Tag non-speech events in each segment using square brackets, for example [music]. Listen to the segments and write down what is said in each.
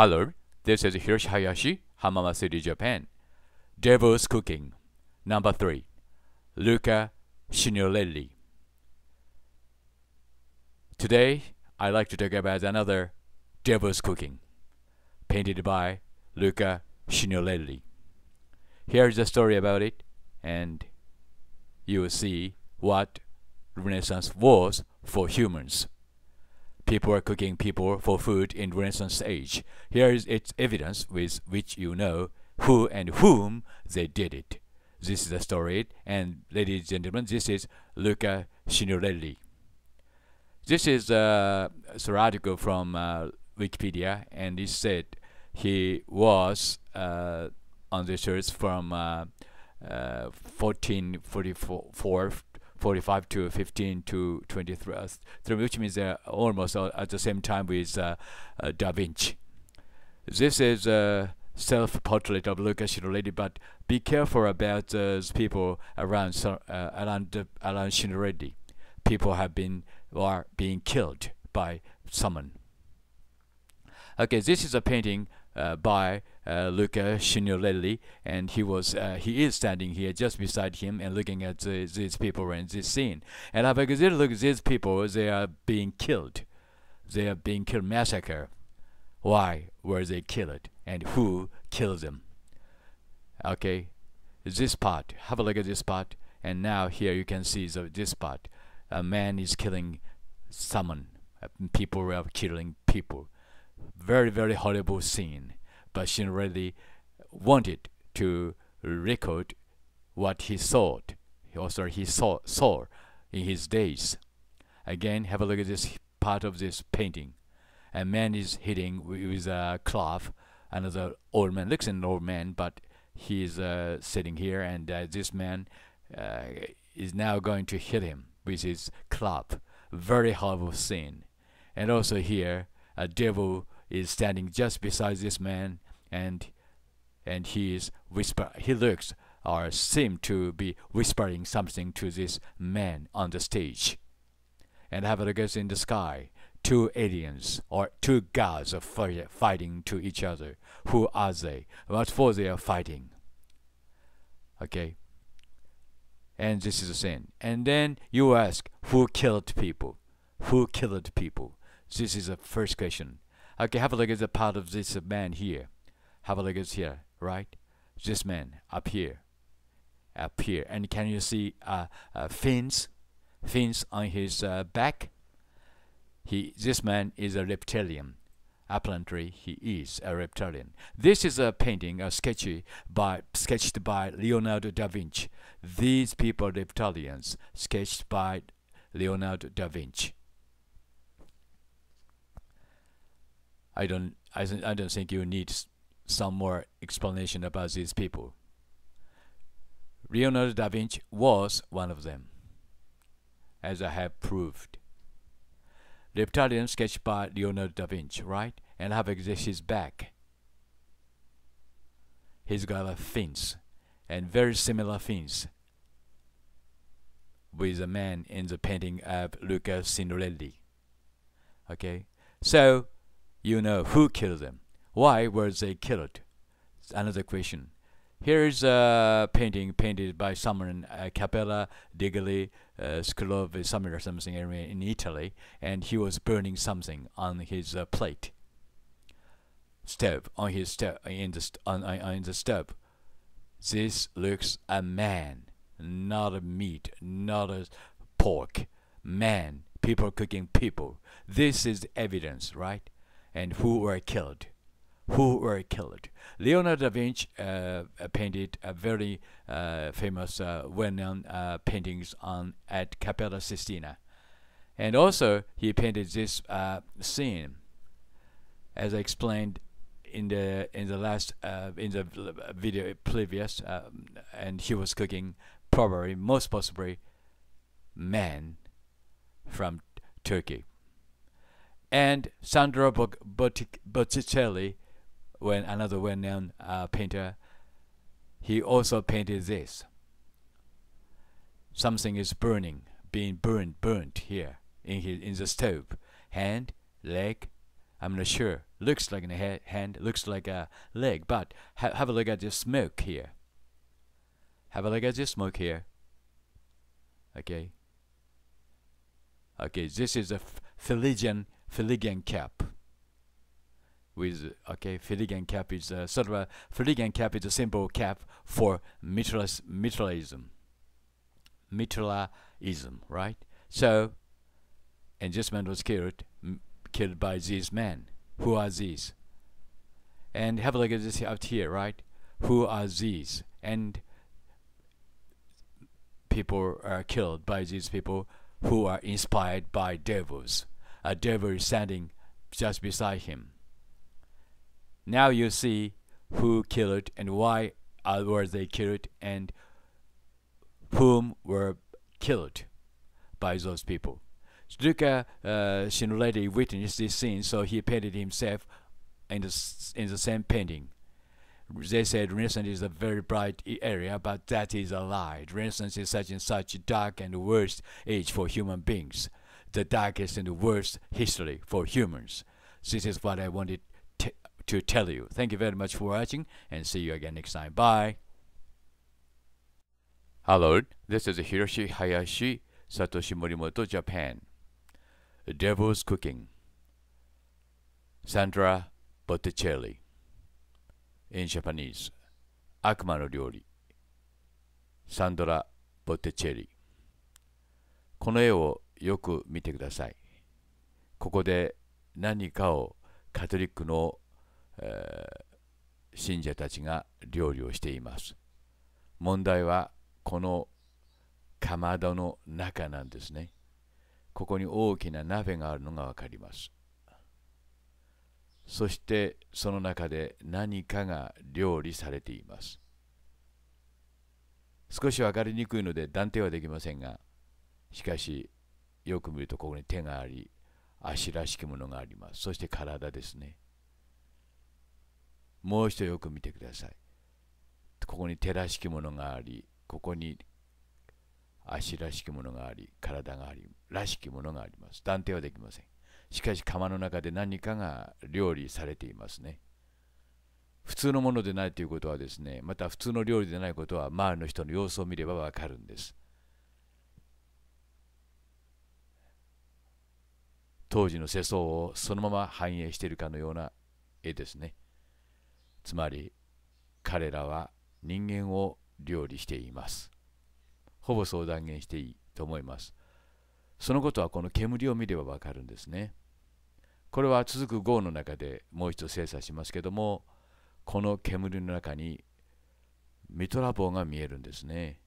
Hello, this is Hiroshi Hayashi, Hamama City, Japan. Devil's Cooking. Number 3. Luca Signorelli. Today, I'd like to talk about another Devil's Cooking, painted by Luca Signorelli. Here's the story about it, and you will see what Renaissance was for humans people were cooking people for food in Renaissance age. Here is its evidence with which you know who and whom they did it. This is the story, and ladies and gentlemen, this is Luca Signorelli. This is uh, article from uh, Wikipedia, and it said he was uh, on the search from uh, 1444 uh, 45 to 15 to 23, uh, which means they're uh, almost at the same time with uh, Da Vinci. This is a self-portrait of Lucas Signorelli, but be careful about those people around around around Signorelli. People have been are being killed by someone. Okay, this is a painting uh, by uh, Luca Signorelli, and he was uh, he is standing here just beside him and looking at these people and this scene. And I consider look at these people; they are being killed, they are being killed, massacre. Why were they killed, and who killed them? Okay, this part. Have a look at this part. And now here you can see the, this part. A man is killing someone. Uh, people are killing people very, very horrible scene, but she really wanted to record what he thought, also he saw, saw in his days. Again, have a look at this part of this painting. A man is hitting with a cloth, another old man, looks an old man, but he is uh, sitting here, and uh, this man uh, is now going to hit him with his club. Very horrible scene. And also here, a devil is standing just beside this man and and he is whisper he looks or seem to be whispering something to this man on the stage. And have a look at in the sky, two aliens or two gods are fighting to each other. Who are they? What for they are fighting? Okay. And this is a sin. And then you ask, who killed people? Who killed people? This is the first question. Okay, have a look at the part of this man here. Have a look at here, right? This man up here, up here, and can you see uh, uh, fins, fins on his uh, back? He, this man is a reptilian. Apparently, he is a reptilian. This is a painting, a sketchy by sketched by Leonardo da Vinci. These people reptilians, sketched by Leonardo da Vinci. I don't I, I don't think you need some more explanation about these people. Leonardo da Vinci was one of them, as I have proved. Reptilian sketched by Leonardo da Vinci, right? And have his back. He's got a fins, and very similar fins with the man in the painting of Luca Signorelli. Okay, so you know who killed them. Why were they killed? Another question. Here is a painting painted by someone uh, Capella Digli uh, Scolove, somewhere or something in Italy, and he was burning something on his uh, plate stove on his stove in the on, on the stove. This looks a man, not a meat, not a pork. Man, people cooking people. This is evidence, right? and who were killed. Who were killed? Leonardo da Vinci uh, uh painted a very uh, famous, uh, well-known uh, paintings on at Capella Sistina, and also he painted this uh, scene, as I explained in the in the last in the video previous, um, and he was cooking probably most possibly men from Turkey and Sandro Botticelli, when another well-known uh, painter, he also painted this. Something is burning, being burned, burnt here in his, in the stove. Hand, leg, I'm not sure. Looks like a hand, looks like a leg, but ha have a look at this smoke here. Have a look at this smoke here. Okay. Okay, this is a Felician Philigian cap. With okay, Philigian uh, cap is a sort of a Philigian cap is a symbol cap for Mithras, Mitralism, right? So, and this man was killed, killed by these men. Who are these? And have a look at this out here, right? Who are these? And people are killed by these people who are inspired by devils a devil standing just beside him. Now you see who killed and why uh, were they killed and whom were killed by those people. Luca uh, witnessed this scene, so he painted himself in the, in the same painting. They said Renaissance is a very bright area, but that is a lie. Renaissance is such and such dark and worst age for human beings the darkest and the worst history for humans. This is what I wanted to tell you. Thank you very much for watching and see you again next time. Bye. Hello, this is Hiroshi Hayashi, Satoshi Morimoto, Japan. Devil's Cooking. Sandra Botticelli. In Japanese, Akuma no Ryori. Sandra Botticelli. この絵をよく見てください。ここで何かをカトリックの、えー、信者たちが料理をしています。問題はこのかまどの中なんですね。ここに大きな鍋があるのが分かります。そしてその中で何かが料理されています。少し分かりにくいので断定はできませんが、しかしよく見るとここに手があり、足らしきものがあります。そして体ですね。もう一度よく見てください。ここに手らしきものがあり、ここに足らしきものがあり、体があり、らしきものがあります。断定はできません。しかし釜の中で何かが料理されていますね。普通のものでないということはですね、また普通の料理でないことは周りの人の様子を見ればわかるんです。当時の世相をそのまま反映しているかのような絵ですね。つまり彼らは人間を料理しています。ほぼそう断言していいと思います。そのことはこの煙を見ればわかるんですね。これは続く号の中でもう一度精査しますけどもこの煙の中にミトラ棒が見えるんですね。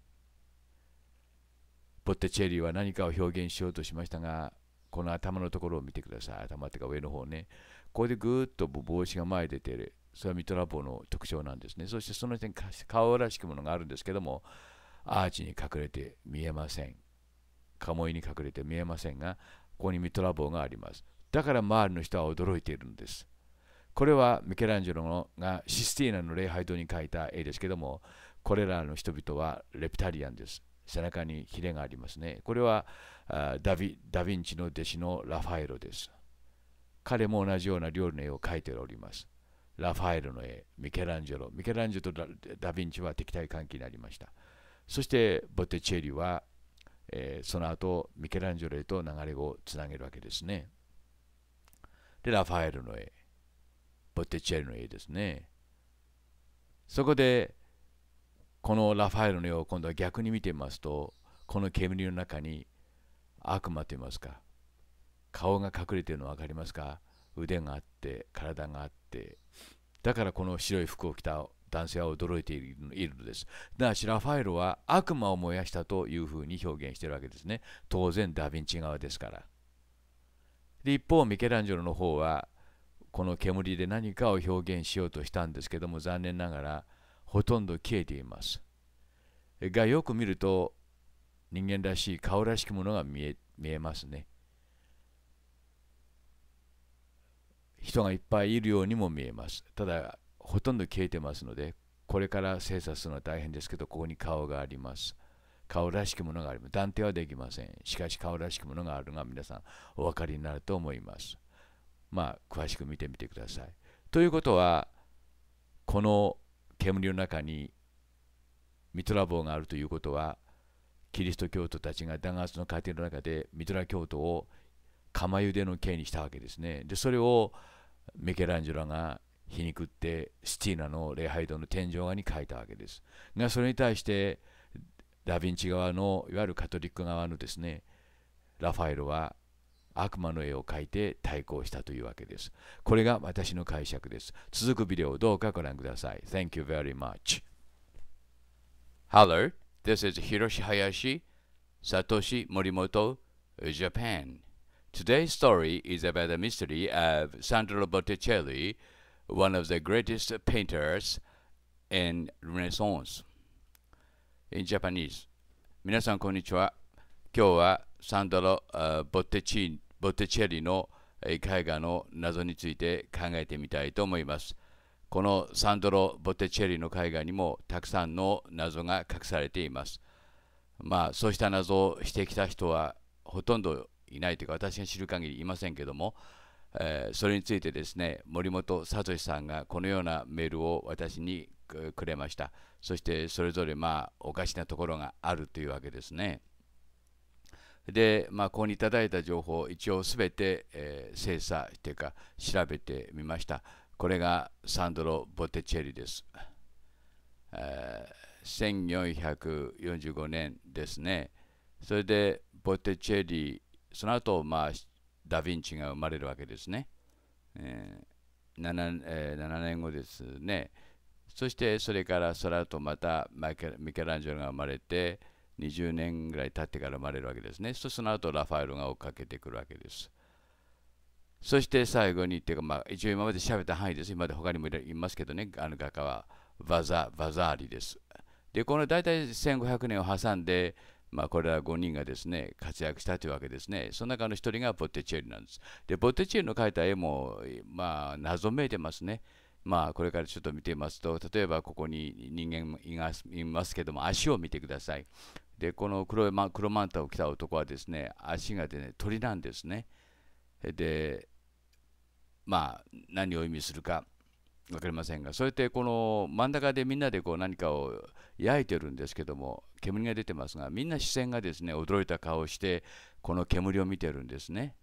ボッテチェリーは何かを表現しようとしましたがこの頭のところを見てください。頭っていうか上の方ね。これでぐーっと帽子が前に出てる。それはミトラボの特徴なんですね。そしてそのに顔らしきものがあるんですけども、アーチに隠れて見えません。鴨居に隠れて見えませんが、ここにミトラボがあります。だから周りの人は驚いているんです。これはミケランジェロがシスティーナの礼拝堂に描いた絵ですけども、これらの人々はレプタリアンです。背中にヒレがありますね。これはダヴィンチの弟子のラファエロです。彼も同じような料理の絵を描いております。ラファエロの絵、ミケランジェロ、ミケランジェロとダヴィンチは敵対関係になりました。そしてボテチェリは、えー、その後ミケランジェロへと流れをつなげるわけですね。で、ラファエロの絵、ボテチェリの絵ですね。そこでこのラファエルの絵を今度は逆に見てみますとこの煙の中に悪魔と言いますか顔が隠れているの分かりますか腕があって体があってだからこの白い服を着た男性は驚いているのです。だしラファエルは悪魔を燃やしたというふうに表現しているわけですね。当然ダ・ヴィンチ側ですから。で一方ミケランジェロの方はこの煙で何かを表現しようとしたんですけども残念ながらほとんど消えています。がよく見ると人間らしい顔らしきものが見え見えますね。人がいっぱいいるようにも見えます。ただほとんど消えてますのでこれから精査するのは大変ですけどここに顔があります。顔らしきものがあります。断定はできません。しかし顔らしきものがあるのが皆さんお分かりになると思います。まあ詳しく見てみてください。ということはこの煙の中にミトラ棒があるということはキリスト教徒たちが弾圧の過程の中でミトラ教徒を釜茹での刑にしたわけですねでそれをミケランジェロが皮肉ってスティーナの礼拝堂の天井画に書いたわけですがそれに対してダ・ヴィンチ側のいわゆるカトリック側のですねラファエロは悪魔の絵を描いて対抗したというわけです。これが私の解釈です。続くビデオをどうかご覧ください。Thank you very much. Hello, this is Hiroshi Hayashi, Satoshi Morimoto, Japan. Today's story is about the mystery of Sandro Botticelli, one of the greatest painters in Renaissance. In Japanese. 皆さんこんにちは。今日はサンドロ・ボッテチボッテチェリの絵画の謎について考えてみたいと思います。このサンドロ・ボッテチェリの絵画にもたくさんの謎が隠されています。まあそうした謎をしてきた人はほとんどいないというか私が知る限りいませんけども、えー、それについてですね森本聡さんがこのようなメールを私にくれましたそしてそれぞれまあおかしなところがあるというわけですね。で、まあ、ここにいただいた情報を一応すべて、えー、精査というか調べてみました。これがサンドロ・ボテチェリです。えー、1445年ですね。それでボテチェリ、その後、まあ、ダ・ヴィンチが生まれるわけですね。えー 7, えー、7年後ですね。そしてそれからその後またマケミケランジェロが生まれて、20年ぐらい経ってから生まれるわけですね。そその後ラファエロが追っかけてくるわけです。そして最後にっていうか、まあ、一応今まで喋った範囲です。今まで他にもいますけどね、あの画家はバザバザーリです。で、この大体1500年を挟んで、まあ、これら5人がですね活躍したというわけですね。その中の1人がボッテチェリなんです。で、ボッテチェリの描いた絵も、まあ、謎めいてますね。まあ、これからちょっと見てみますと、例えばここに人間いますけども、足を見てください。でこの黒い、ま黒マンタを着た男はですね足がでね鳥なんですね。でまあ何を意味するか分かりませんがそうやってこの真ん中でみんなでこう何かを焼いてるんですけども煙が出てますがみんな視線がですね驚いた顔をしてこの煙を見てるんですね。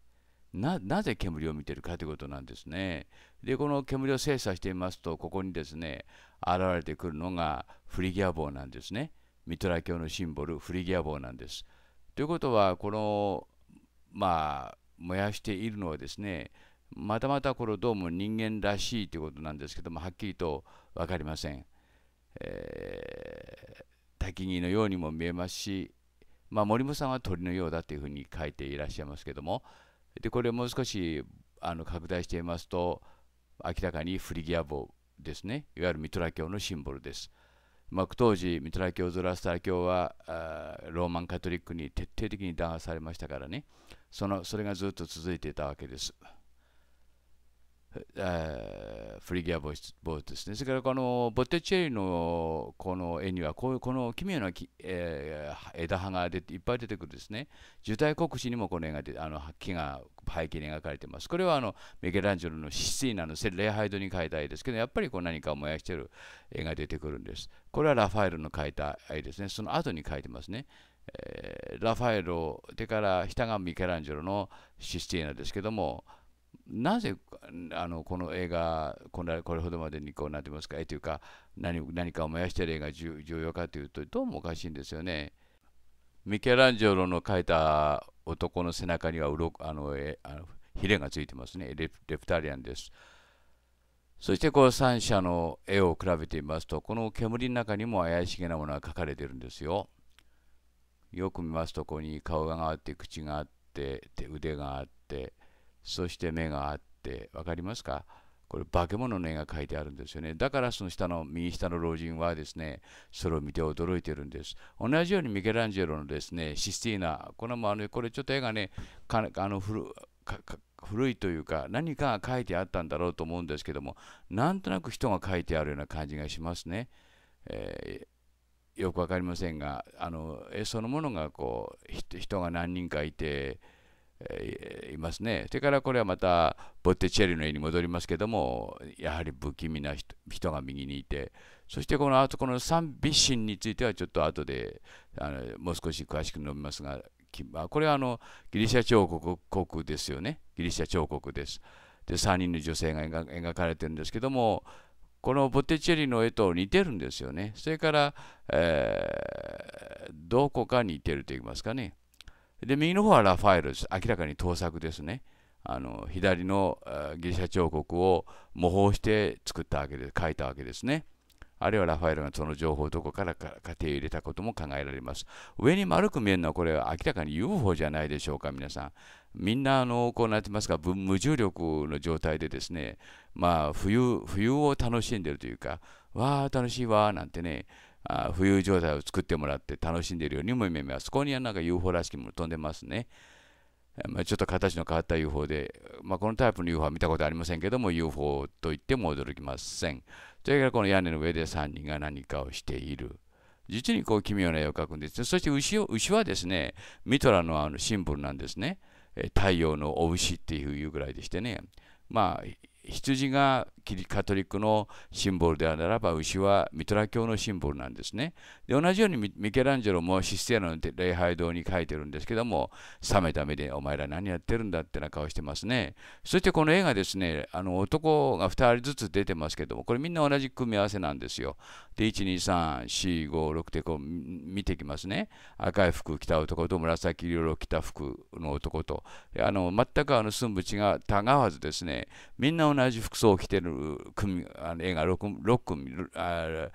なぜ煙を見てるかということなんですね。でこの煙を精査してみますとここにですね現れてくるのがフリギア棒なんですね。ミトラ教のシンボルフリギア棒なんです。ということはこのまあ燃やしているのはですねまたまたこれどうも人間らしいということなんですけどもはっきりと分かりません。えー、焚木のようにも見えますし、まあ、森本さんは鳥のようだというふうに書いていらっしゃいますけどもでこれをもう少しあの拡大してみますと明らかにフリギア棒ですねいわゆるミトラ教のシンボルです。まあ、当時ミトラ教ズラスター教はあローマンカトリックに徹底的に弾圧されましたからねそのそれがずっと続いていたわけです。フリギアボイスボートですね。それからこのボッテチェリのこの絵にはこういうこの奇妙なえー、枝葉が出ていっぱい出てくるですね。受胎国史にもこの絵があの木が背景に描かれています。これはあのミケランジェロのシスティーナの礼拝堂に描いた絵ですけど、やっぱりこう何かを燃やしている絵が出てくるんです。これはラファエルの描いた絵ですね。その後に描いてますね。えー、ラファエルを、でから下がミケランジェロのシスティーナですけども、なぜあのこの映画これほどまでにこうなってますかえというか何何かを燃やしてる映画重要かというとどうもおかしいんですよね。ミケランジェロの描いた男の背中にはうろあのえあのヒレがついてますねレプタリアンです。そしてこう三者の絵を比べてみますとこの煙の中にも怪しげなものが描かれてるんですよ。よく見ますとここに顔があって口があって腕があって。そして目があって、分かりますかこれ化け物の絵が描いてあるんですよね。だからその下の右下の老人はですね、それを見て驚いてるんです。同じようにミケランジェロのですね、システィーナ、これもあの、これちょっと絵がね、かあの古古いというか何かが書いてあったんだろうと思うんですけどもなんとなく人が書いてあるような感じがしますね。えーよく分かりませんがあの絵そのものがこう人が何人かいていますね。それからこれはまたボッテチェリの絵に戻りますけどもやはり不気味な人が右にいてそしてこのあとこの三美神についてはちょっと後であのもう少し詳しく述べますがこれはあのギリシャ彫刻国ですよねギリシャ彫刻です。で3人の女性が描かれてるんですけどもこのボッテチェリの絵と似てるんですよね。それから、えー、どこか似てると言いますかね。で、右の方はラファエルです。明らかに盗作ですね。あの左のギリシャ彫刻を模倣して作ったわけで、書いたわけですね。あるいはラファエルがその情報どこからか手を入れたことも考えられます。上に丸く見えるのはこれは明らかに UFO じゃないでしょうか、皆さん。みんなあのこうなってますが、無重力の状態でですね、まあ冬、冬を楽しんでるというか、わあ、楽しいわなんてね、あ浮遊状態を作ってもらって楽しんでいるようにも見えます。そこにはなんか UFO らしきもの飛んでますね。まあ、ちょっと形の変わった UFO で、まあ、このタイプの UFO は見たことありませんけども UFO と言っても驚きません。それからこの屋根の上で3人が何かをしている。実にこう奇妙な絵を描くんですそして牛牛はですね、ミトラのあのシンボルなんですね。太陽のお牛っていうぐらいでしてね。まあ、羊がキリカトリックのシンボルであるならば牛はミトラ教のシンボルなんですね。で同じようにミケランジェロもシスティアの礼拝堂に書いてるんですけども冷めた目でお前ら何やってるんだってな顔してますね。そしてこの絵がですねあの男が2人ずつ出てますけどもこれみんな同じ組み合わせなんですよ。で123456ってこう見てきますね。赤い服着た男と紫色を着た服の男とあの全くあの寸縁が違わずですねみんな同同じ服装を着てる組あの映画 6, 6組ある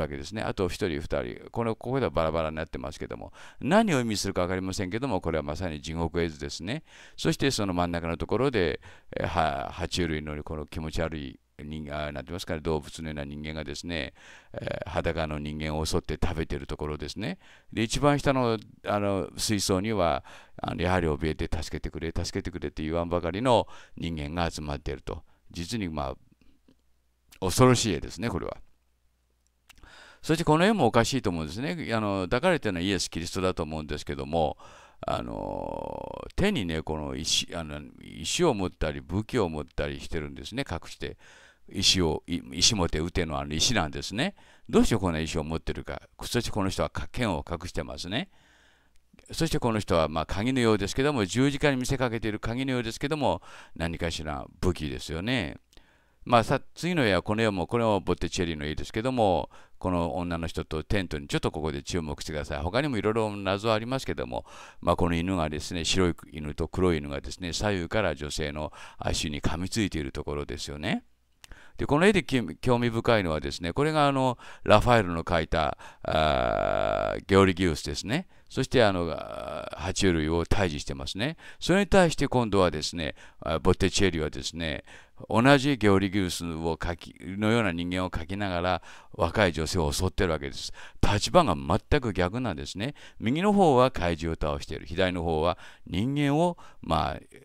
わけですね。あと1人、2人。このここではバラバラになってますけども、何を意味するか分かりませんけども、これはまさに地獄絵図ですね。そしてその真ん中のところで、は爬虫類のこの気持ち悪い人間なんてますかね、動物のような人間がですね、えー、裸の人間を襲って食べてるところですね。で、一番下のあの水槽には、あのやはり怯えて助けてくれ、助けてくれって言わんばかりの人間が集まっていると。実にまあ、恐ろしい絵ですね、これは。そしてこの絵もおかしいと思うんですね。あの抱かれてるのはイエス・キリストだと思うんですけども、あの手にね、この石あの石を持ったり、武器を持ったりしてるんですね、隠して。石を、石持て打てのあの石なんですね。どうしてこんな石を持ってるか。そしてこの人は剣を隠してますね。そしてこの人はま鍵のようですけども十字架に見せかけている鍵のようですけども何かしら武器ですよね。まあ、さ次の絵はこの絵もこれもボッテチェリーの絵ですけどもこの女の人とテントにちょっとここで注目してください他にもいろいろ謎ありますけども、まあ、この犬がですね白い犬と黒い犬がですね左右から女性の足に噛みついているところですよね。でこの絵で興味深いのはですねこれがあのラファエルの描いたあゲオリギウスですねそしてあの爬虫類を退治してますね。それに対して今度はですね、ボッテチェリはですね、同じゲオリギウスをきのような人間を描きながら若い女性を襲ってるわけです。立場が全く逆なんですね。右の方は怪獣を倒している。左の方は人間を、まあ、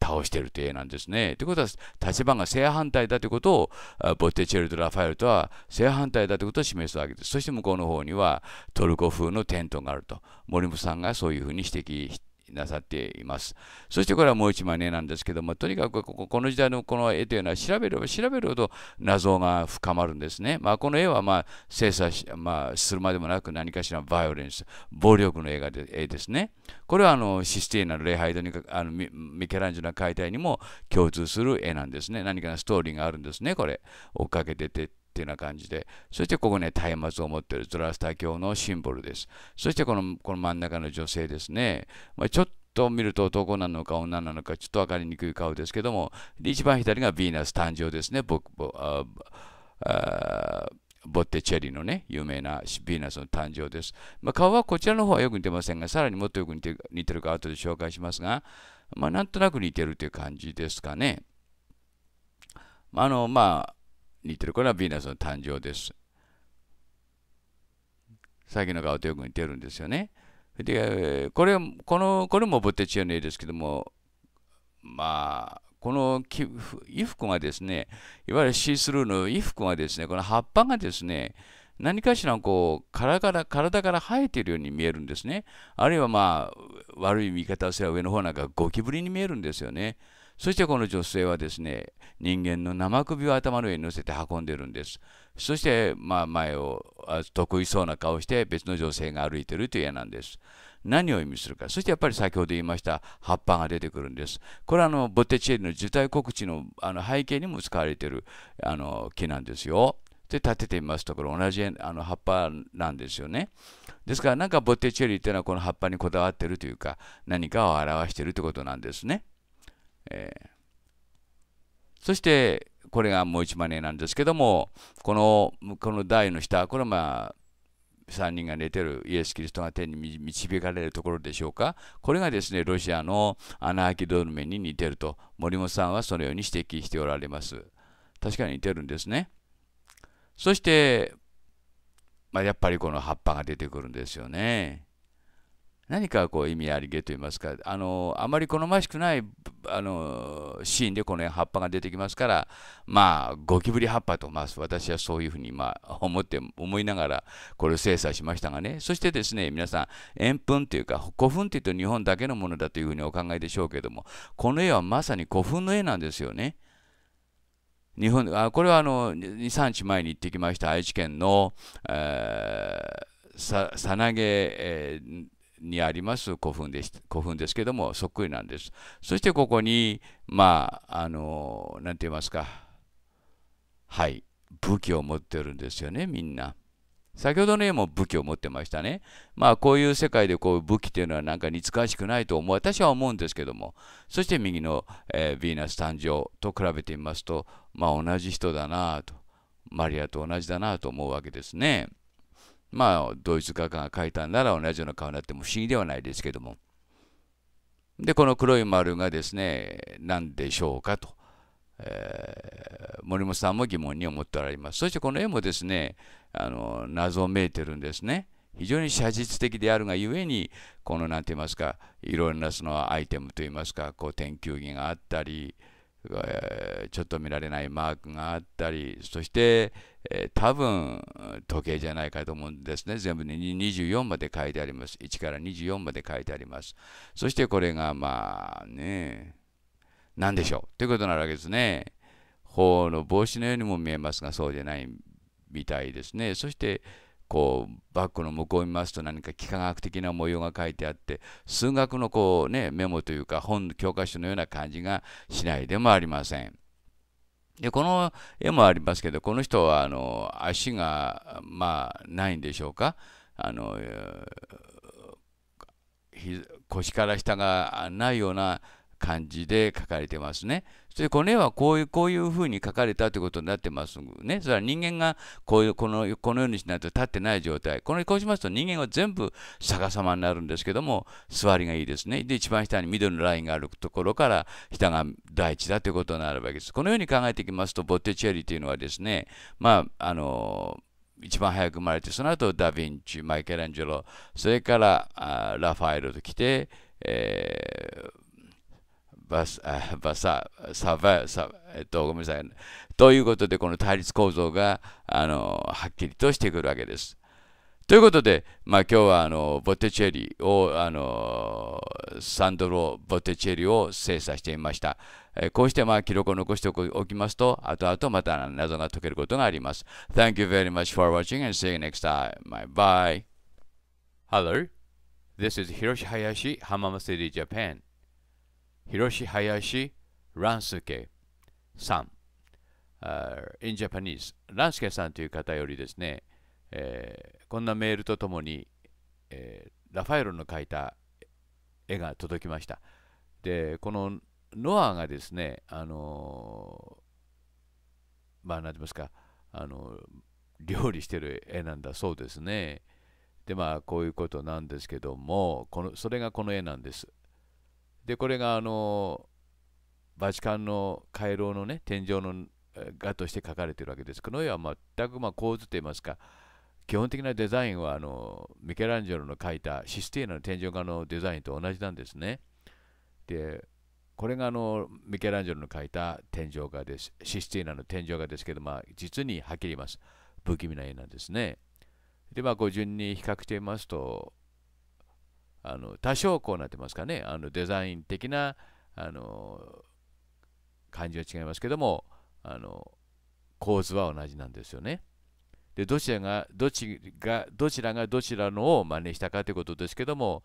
倒しているという絵なんですね。ということは立場が正反対だということをボッテチェルとラファエルとは正反対だということを示すわけです。そして向こうの方にはトルコ風のテントがあると森本さんがそういうふうに指摘してなさっています。そしてこれはもう一枚ねなんですけども、とにかくこの時代のこの絵というのは調べれば調べるほど謎が深まるんですね。まあ、この絵はまあ精査し、まあ、するまでもなく何かしらバイオレンス、暴力の映画で絵ですね。これはあのシスティーナの礼拝とにかあのミケランジェロの解体にも共通する絵なんですね。何かストーリーがあるんですね、これ。追っかけててていうような感じで、そしてここね、松明を持っているゾラスター教のシンボルです。そしてこのこの真ん中の女性ですね、まあ、ちょっと見ると男なのか女なのかちょっと分かりにくい顔ですけども、一番左がヴィーナス誕生ですね、ボボあボッテチェリのね、有名なヴィーナスの誕生です。まあ、顔はこちらの方はよく似てませんが、さらにもっとよく似て似てるか後で紹介しますが、まあ、なんとなく似てるという感じですかね。あの、まあ、似てるこれはヴィーナスの誕生です。っきの顔とよく似てるんですよね。で、これこのこれもボテチアの絵ですけども、まあ、この衣服がですね、いわゆるシースルーの衣服がですね、この葉っぱがですね、何かしらこう体から体から生えているように見えるんですね。あるいはまあ悪い見方をすれば上の方なんかゴキブリに見えるんですよね。そしてこの女性はですね人間の生首を頭の上に乗せて運んでるんですそしてまあ前を得意そうな顔して別の女性が歩いてるという絵なんです何を意味するかそしてやっぱり先ほど言いました葉っぱが出てくるんですこれはあのボテチェリの受胎告知のあの背景にも使われてるあの木なんですよで立ててみますとこれ同じあの葉っぱなんですよねですからなんかボッテチェリっていうのはこの葉っぱにこだわってるというか何かを表してるってことなんですねえー、そしてこれがもう一万円なんですけどもこのこの台の下これはまあ3人が寝てるイエス・キリストが天に導かれるところでしょうかこれがですねロシアの穴あきドルメに似てると森本さんはそのように指摘しておられます確かに似てるんですねそして、まあ、やっぱりこの葉っぱが出てくるんですよね何かこう意味ありげと言いますか、あのあまり好ましくないあのシーンでこの葉っぱが出てきますから、まあ、ゴキブリ葉っぱと、まあ、私はそういうふうに、まあ、思って、思いながら、これを精査しましたがね、そしてですね、皆さん、円墳というか、古墳というと日本だけのものだというふうにお考えでしょうけども、この絵はまさに古墳の絵なんですよね。日本あこれはあの2、3日前に行ってきました愛知県の、えー、さなげ、えーにあります古墳で古墳ですけどもそっくりなんです。そしてここにまああの何て言いますかはい武器を持ってるんですよねみんな。先ほどの絵も武器を持ってましたね。まあこういう世界でこう武器というのはなんか似つかしくないと思う私は思うんですけどもそして右の、えー、ヴィーナス誕生と比べてみますとまあ同じ人だなとマリアと同じだなと思うわけですね。まあ、ドイツ画家が描いたんなら同じような顔になっても不思議ではないですけども。で、この黒い丸がですね、何でしょうかと、えー、森本さんも疑問に思っておられます。そしてこの絵もですね、あの謎めいてるんですね。非常に写実的であるがゆえに、この何て言いますか、いろんなそのアイテムといいますか、こう、天球儀があったり、ちょっと見られないマークがあったり、そして、えー、多分時計じゃないかと思うんですね。全部に24まで書いてあります。1から24まで書いてあります。そしてこれがまあね、何でしょうということなわけですね。法の帽子のようにも見えますが、そうじゃないみたいですね。そして、こうバッグの向こうを見ますと何か幾何学的な模様が書いてあって数学のこう、ね、メモというか本教科書のような感じがしないでもありません。でこの絵もありますけどこの人はあの足がまあないんでしょうかあの腰から下がないような感じで書かれてますね。そでこの絵はこういうこういうふうに描かれたということになってますね。それは人間がこういうこのこのようにしないと立ってない状態。このこうしますと人間は全部逆さまになるんですけども座りがいいですね。で一番下に緑のラインがあるところから下が大地だということになるわけです。このように考えていきますとボッテチェリーというのはですねまああの一番早く生まれてその後ダ・ヴィンチマイケル・アンジェロそれからラファエルと来て、えーバサ、バサ、サバ、サえっと、ごめんなさい。ということで、この対立構造が、あの、はっきりとしてくるわけです。ということで、まあ、今日はあのボテチェリをあのサンドロ・ボテチェリを精査してみました。えこうしてまあ記録を残しておきますと、後々また謎が解けることがあります。Thank you very much for watching and see you next time. Bye. Hello, this is Hiroshi Hayashi, Hamamasiri, Japan. 広 i 林 o s h i h i n さん、Japanese、ランスケさんという方よりですね、えー、こんなメールとともに、えー、ラファエロの描いた絵が届きました。で、このノアがですね、あのー、まあ、なんて言いますか、あの料理してる絵なんだそうですね。で、まあ、こういうことなんですけども、このそれがこの絵なんです。でこれがあのバチカンの回廊のね天井の画として描かれてるわけです。この絵は全くま構図といいますか基本的なデザインはあのミケランジェロの描いたシスティーナの天井画のデザインと同じなんですね。でこれがあのミケランジェロの描いた天井画です。システィーナの天井画ですけど、まあ、実にはっきり言います。不気味な絵なんですね。で、まあ、順に比較してみますと、あの多少こうなってますかねあのデザイン的なあの感じは違いますけどもあの構図は同じなんですよね。でどちらがどちがどちらがどちらのを真似したかということですけども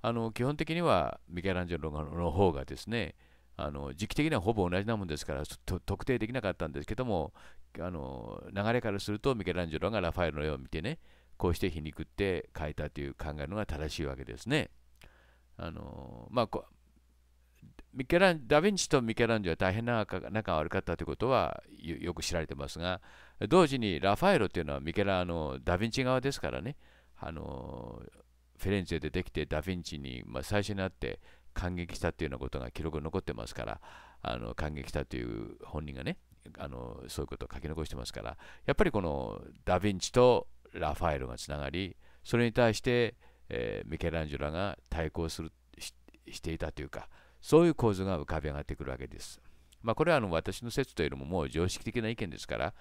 あの基本的にはミケランジェロの方がですねあの時期的にはほぼ同じなもんですから特定できなかったんですけどもあの流れからするとミケランジェロがラファエルの絵を見てねこうして皮肉って変えたという考えるのが正しいわけですね。あのまあこミケランダ・ヴィンチとミケランジョは大変な仲が悪かったということはよく知られてますが同時にラファエロというのはミケラのダ・ヴィンチ側ですからねあのフィレンツェでできてダ・ヴィンチに、まあ、最初に会って感激したというようなことが記録に残ってますからあの感激したという本人がねあのそういうことを書き残してますからやっぱりこのダ・ヴィンチとラファエルがつながりそれに対して、えー、ミケランジェロが対抗するしていたというかそういう構図が浮かび上がってくるわけです。まあ、これはあの私の説というのももう常識的な意見ですから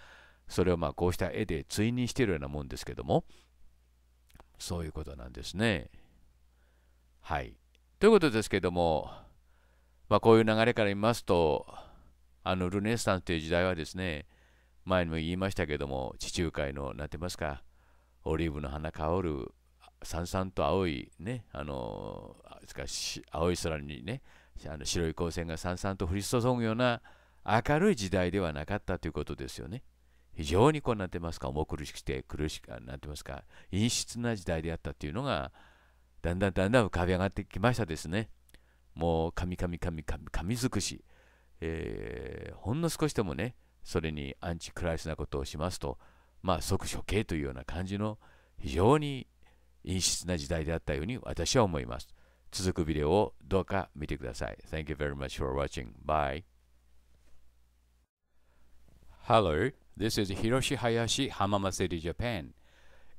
それをまあこうした絵で追認しているようなもんですけどもそういうことなんですね。はい。ということですけども、まあ、こういう流れから見ますとあのルネサンスという時代はですね前にも言いましたけども地中海の何て言いますかオリーブの花香るさんさんと青いねあのでかし青い空にねあの白い光線がさんさんと降り注ぐような明るい時代ではなかったということですよね。非常にこうなってますか重苦しくて苦しくなってますか陰湿な時代であったというのがだんだんだんだん浮かび上がってきましたですね。もう神々神々神尽くし、えー、ほんの少しでもねそれにアンチクライスなことをしますとまあ、即処刑というような感じの非常に陰湿な時代であったように私は思います。続くビデオをどうか見てください。Thank you very much for watching. Bye. Hello, this is Hiroshi Hayashi Hamamaseri Japan.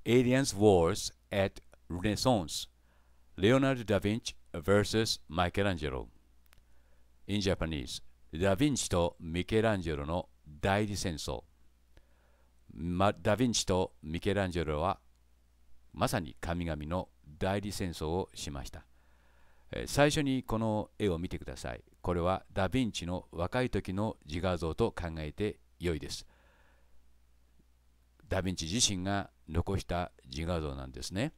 Aliens Wars at Renaissance Leonardo da Vinci vs. Michelangelo In Japanese, ダ・ i ィンチとミケランジェロの代理戦争ダ・ヴィンチとミケランジェロはまさに神々の代理戦争をしました最初にこの絵を見てくださいこれはダ・ヴィンチの若い時の自画像と考えて良いですダ・ヴィンチ自身が残した自画像なんですね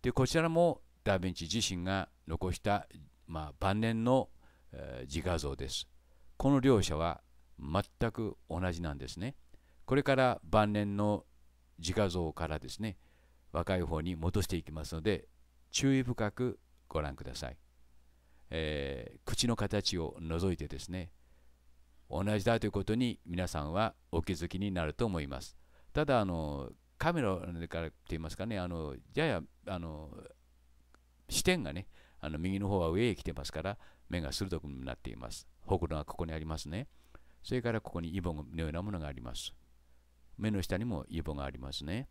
でこちらもダ・ヴィンチ自身が残した、まあ、晩年の、え自画像ですこの両者は全く同じなんですねこれから晩年の自画像からですね若い方に戻していきますので注意深くご覧ください、えー、口の形を除いてですね同じだということに皆さんはお気づきになると思いますただあのカメラからといいますかねあのややあの視点がねあの右の方は上へ来てますから目が鋭くなっていますほくろがここにありますねそれからここにイボのようなものがあります目の下にもイボがありますね。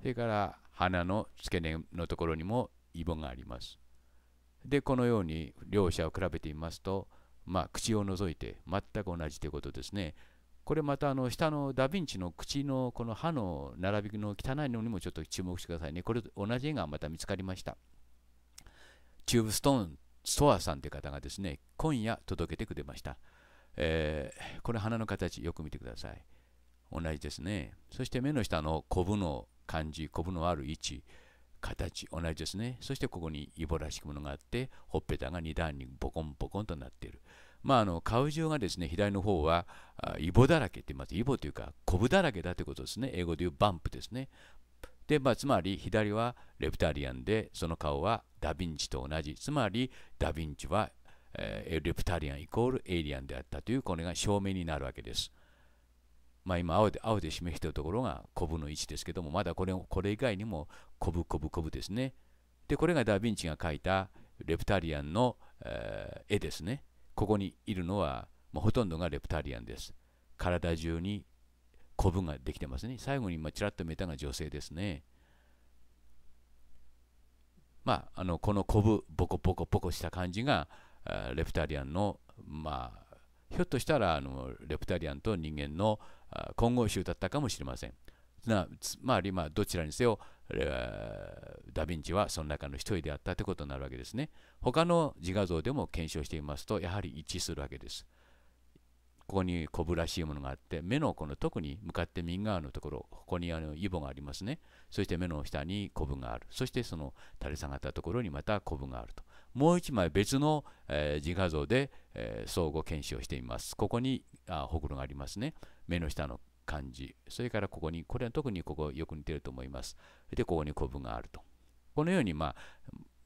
それから鼻の付け根のところにもイボがあります。で、このように両者を比べてみますと、まあ、口を除いて全く同じということですね。これまたあの下のダヴィンチの口のこの歯の並びの汚いのにもちょっと注目してくださいね。これと同じ絵がまた見つかりました。チューブストーン・ストアさんという方がですね、今夜届けてくれました。えー、この花の形よく見てください。同じですね。そして目の下のコブの感じ、コブのある位置、形、同じですね。そしてここにイボらしきものがあって、ほっぺたが2段にボコンボコンとなっている。まあ、あの顔中がですね左の方はイボだらけって言います。イボというか、コブだらけだということですね。英語で言うバンプですね。で、まあ、つまり左はレプタリアンで、その顔はダ・ヴィンチと同じ。つまり、ダ・ヴィンチは、えー、レプタリアンイコールエイリアンであったという、これが証明になるわけです。まあ、今青で、青で示しているところがコブの位置ですけども、まだこれこれ以外にもコブ、コブ、コブですね。で、これがダ・ヴィンチが描いたレプタリアンの、えー、絵ですね。ここにいるのは、まあ、ほとんどがレプタリアンです。体中にコブができてますね。最後に今ちらっと見えたが女性ですね。まあ、あのこのコブ、ボコボコボコした感じが、レプタリアンの、まあ、ひょっとしたらあのレプタリアンと人間の、混合集だったかもしれません。なつまり、まあ、どちらにせよ、ダ・ヴィンチはその中の一人であったということになるわけですね。他の自画像でも検証してみますと、やはり一致するわけです。ここにコブらしいものがあって、目のこの特に向かって右側のところ、ここにあのイボがありますね。そして目の下にコブがある。そしてその垂れ下がったところにまたコブがあると。もう1枚別の、えー、自画像で、えー、相互検視をしてみます。ここにあほくろがありますね。目の下の感じ。それからここに、これは特にここよく似てると思います。で、ここにコブがあると。このように、まあ、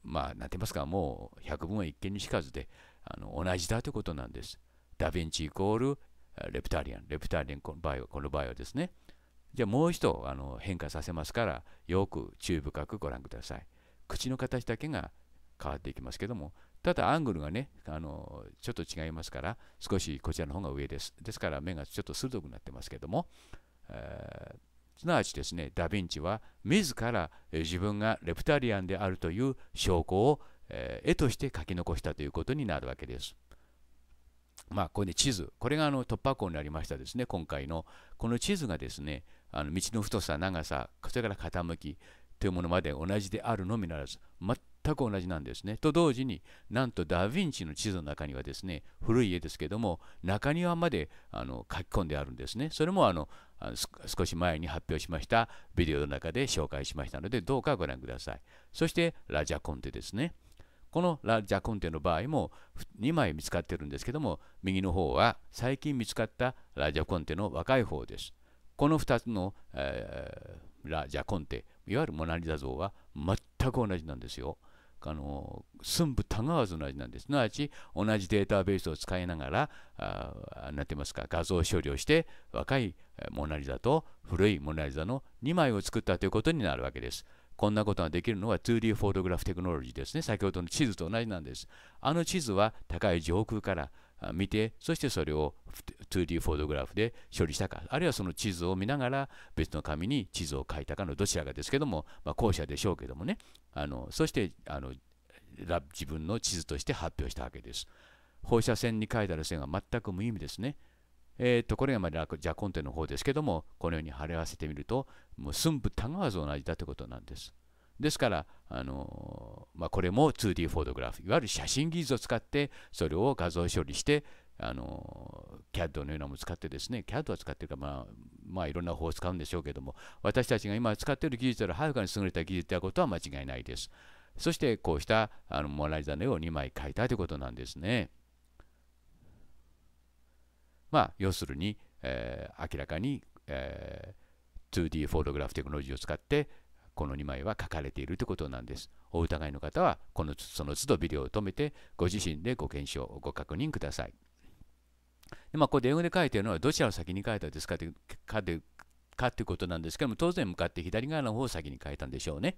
まあ、なんて言いますか、もう百分は一見にしかずで、あの同じだということなんです。ダヴィンチイコールレプタリアン。レプタリアンこの場合は、この場合はですね。じゃあもう一度あの変化させますから、よく注意深くご覧ください。口の形だけが変わっていきますけども、ただアングルがね、あのちょっと違いますから、少しこちらの方が上です。ですから目がちょっと鋭くなってますけども、えー、すなわちですね、ダ・ヴィンチは自ら自分がレプタリアンであるという証拠を、えー、絵として書き残したということになるわけです。まあ、これで地図、これがあの突破口になりましたですね、今回の。この地図がですね、あの道の太さ、長さ、それから傾き、というものまで同じであるのみならず全く同じなんですね。と同時になんとダ・ヴィンチの地図の中にはですね古い家ですけども中庭まであの書き込んであるんですね。それもあの少し前に発表しましたビデオの中で紹介しましたのでどうかご覧ください。そしてラ・ジャコンテですね。このラ・ジャコンテの場合も2枚見つかってるんですけども右の方は最近見つかったラ・ジャコンテの若い方です。この2つの、えー、ラ・ジャコンテいわゆるモナ・リザ像は全く同じなんですよ。あの寸分たがわず同じなんです。すなわち同じデータベースを使いながらあなってますか画像処理をして若いモナ・リザと古いモナ・リザの2枚を作ったということになるわけです。こんなことができるのは 2D フォトグラフテクノロジーですね。先ほどの地図と同じなんです。あの地図は高い上空から見て、そしてそれを 2D フォトグラフで処理したか、あるいはその地図を見ながら別の紙に地図を書いたかのどちらかですけども、まあ、後者でしょうけどもね、あのそしてあの自分の地図として発表したわけです。放射線に書いてある線は全く無意味ですね。えー、とこれがまあじゃコンテの方ですけども、このように貼り合わせてみると、もう寸分たがわず同じだということなんです。ですから、あのまあ、これも 2D フォトグラフいわゆる写真技術を使ってそれを画像処理してあの CAD のようなものを使ってですね CAD は使っているかまあ、まあいろんな方を使うんでしょうけども私たちが今使っている技術よりはるかに優れた技術であることは間違いないですそしてこうしたあのモナ・リザの絵を2枚描いたということなんですねまあ要するに、えー、明らかに、えー、2D フォトグラフテクノロジーを使ってこの2枚は書かれているということなんです。お疑いの方は、このその都度ビデオを止めて、ご自身でご検証、ご確認ください。でまあ、これ英語で書いているのは、どちらを先に書いたんですかというかとかことなんですけども、当然向かって左側の方を先に書いたんでしょうね。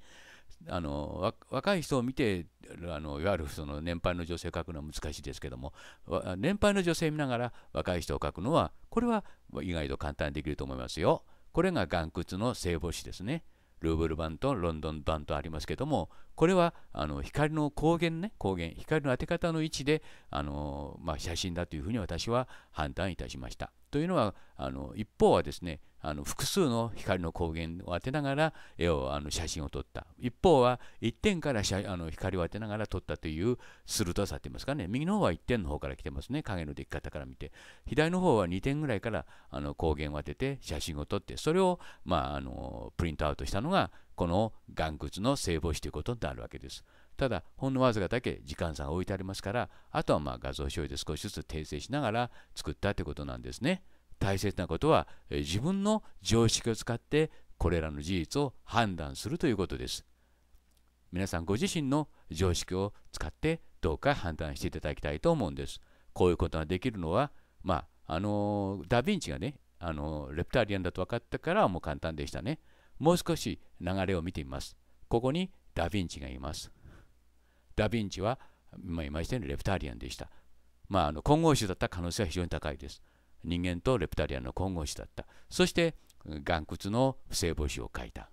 あの若い人を見てあのいわゆるその年配の女性を書くのは難しいですけども年配の女性見ながら若い人を書くのはこれは意外と簡単にできると思いますよ。これが岩窟の聖母子ですね。ルーブル版とロンドン版とありますけどもこれはあの光の光源ね光源光の当て方の位置であの、まあ、写真だというふうに私は判断いたしましたというのはあの一方はですねあの複数の光の光源を当てながら絵をあの写真を撮った一方は1点からあの光を当てながら撮ったという鋭さっていますかね右の方は1点の方から来てますね影のでき方から見て左の方は2点ぐらいからあの光源を当てて写真を撮ってそれを、まあ、あのプリントアウトしたのがこの岩窟の聖母子ということになるわけです。ただ、ほんのわずかだけ時間差が置いてありますから、あとはまあ画像処理で少しずつ訂正しながら作ったということなんですね。大切なことは自分の常識を使ってこれらの事実を判断するということです皆さんご自身の常識を使ってどうか判断していただきたいと思うんですこういうことができるのはまああのダ・ヴィンチがねあのレプタリアンだと分かったからもう簡単でしたねもう少し流れを見てみますここにダ・ヴィンチがいますダ・ヴィンチは今言いましたようにレプタリアンでしたまあ、あの混合種だった可能性は非常に高いです。人間とレプタリアンの混合種だったそして岩窟の不正母子を描いた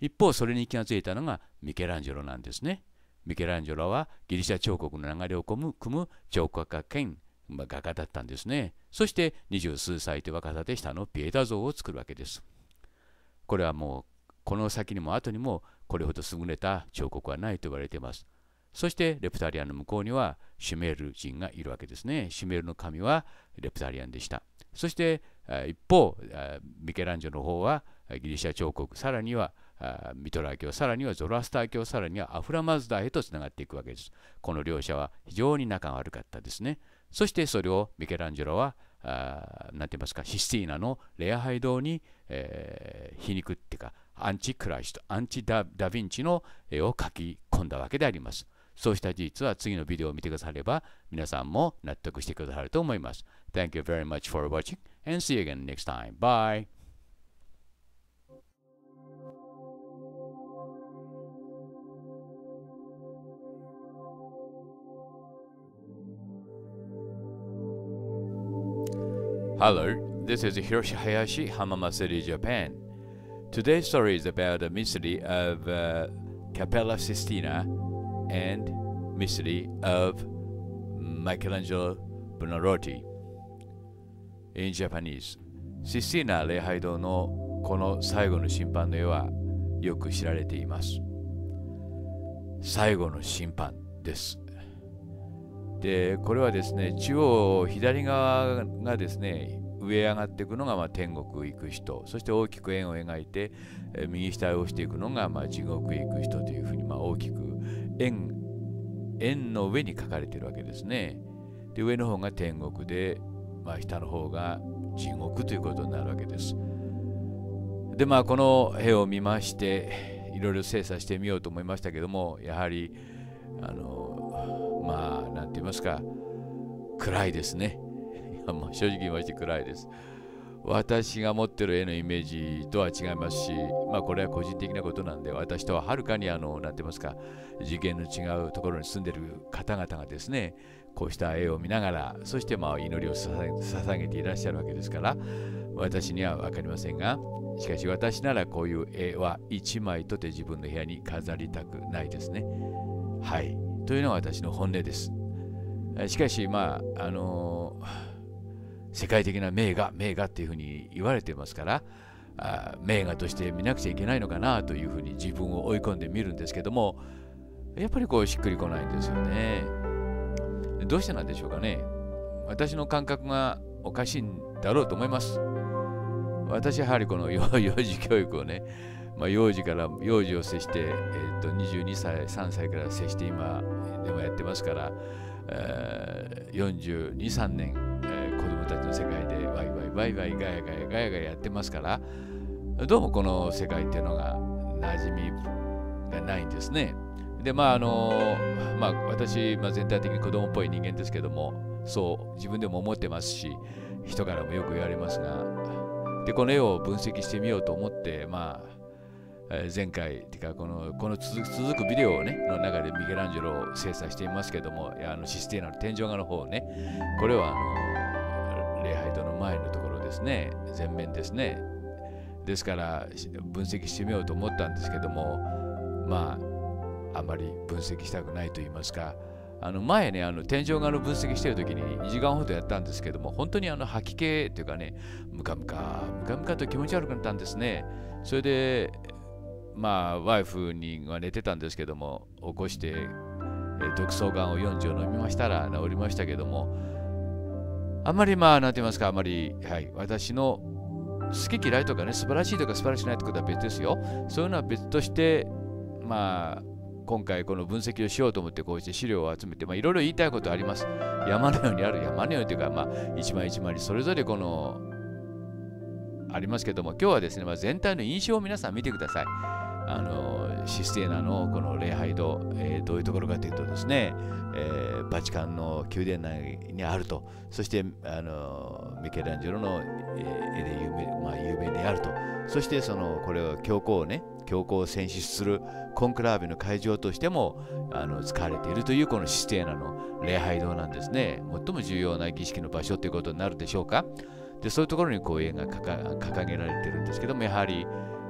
一方それに気がついたのがミケランジェロなんですねミケランジェロはギリシャ彫刻の流れを組む組む彫刻家兼、画家だったんですねそして二十数歳という若さで下のピエタ像を作るわけですこれはもうこの先にも後にもこれほど優れた彫刻はないと言われていますそしてレプタリアンの向こうにはシュメール人がいるわけですね。シュメールの神はレプタリアンでした。そして一方、ミケランジェの方はギリシャ彫刻、さらにはミトラー教、さらにはゾロアスター教、さらにはアフラマズダーへとつながっていくわけです。この両者は非常に仲悪かったですね。そしてそれをミケランジェロはなんて言いますか、システィーナのレアハイ堂に、えー、皮肉っていうか、アンチ・クライスト、アンチダ・ダ・ヴィンチの絵を描き込んだわけであります。そうした事実は次のビデオを見てくだされば皆さんも納得してくださると思います。Thank you very much for watching and see you again next time. Bye! Hello, this is Hiroshi Hayashi, Hamama City, Japan. Today's story is about the mystery of uh, Capella Sistina. and Mystery of Michelangelo b o n a r o t i in Japanese システィーナ礼拝堂のこの最後の審判の絵はよく知られています最後の審判ですでこれはですね中央左側がですね上上がっていくのがま天国行く人そして大きく円を描いて右下へ押していくのがま地獄行く人というふうにま大きく円円の上に書かれているわけですねで上の方が天国で、まあ、下の方が地獄ということになるわけですでまあこの絵を見ましていろいろ精査してみようと思いましたけどもやはりあのまあ何て言いますか暗いですね [laughs] 正直言いまして暗いです。私が持ってる絵のイメージとは違いますし、まあ、これは個人的なことなんで私とははるかにあのなんて言いますか次元の違うところに住んでる方々がですねこうした絵を見ながらそしてまあ祈りを捧げていらっしゃるわけですから私には分かりませんがしかし私ならこういう絵は1枚とって自分の部屋に飾りたくないですね。はいというのが私の本音です。しかしまああのー世界的な名画名画っていうふうに言われてますからあ名画として見なくちゃいけないのかなというふうに自分を追い込んでみるんですけどもやっぱりこうしっくりこないんですよね。どうしてなんでしょうかね私の感覚がおかしいんだろうと思います。私はやはりこの [laughs] 幼児教育をね、まあ、幼児から幼児を接して、えー、と22歳3歳から接して今でもやってますから、えー、423年たちの世界でワイワイワイワイガヤガヤガヤガヤやってますからどうもこの世界っていうのが馴染みがないんですね。でまああのまあ私、まあ、全体的に子供っぽい人間ですけどもそう自分でも思ってますし人からもよく言われますがでこの絵を分析してみようと思ってまあ前回てかこのこの続くビデオをねの中でミケランジェロを精査していますけどもあのシステーナの天井画の方をねこれはあの礼拝堂の前のところですね前面ですねですから分析してみようと思ったんですけどもまああまり分析したくないと言いますかあの前ねあの天井側の分析してる時に2時間ほどやったんですけども本当にあの吐き気というかねムカムカムカムカと気持ち悪くなったんですねそれでまあワイフには寝てたんですけども起こして、えー、毒草を40錠飲みましたら治りましたけどもあんまりまあ、なんて言いますか、あまり、はい、私の好き嫌いとかね、素晴らしいとか素晴らしくないってことは別ですよ。そういうのは別として、まあ、今回この分析をしようと思ってこうして資料を集めて、まあ、いろいろ言いたいことあります。山のようにある、山のようにというか、まあ、一枚一枚にそれぞれこの、ありますけども、今日はですね、まあ、全体の印象を皆さん見てください。あのシステーナのこの礼拝堂、えー、どういうところかというとですね、えー、バチカンの宮殿内にあるとそしてあのミケランジェロの絵で有名,、まあ、有名であるとそしてそのこれは教皇をね教皇を選出するコンクラーベの会場としてもあの使われているというこのシステーナの礼拝堂なんですね最も重要な儀式の場所ということになるでしょうかでそういうところにこう絵が掲げられてるんですけどもやはり、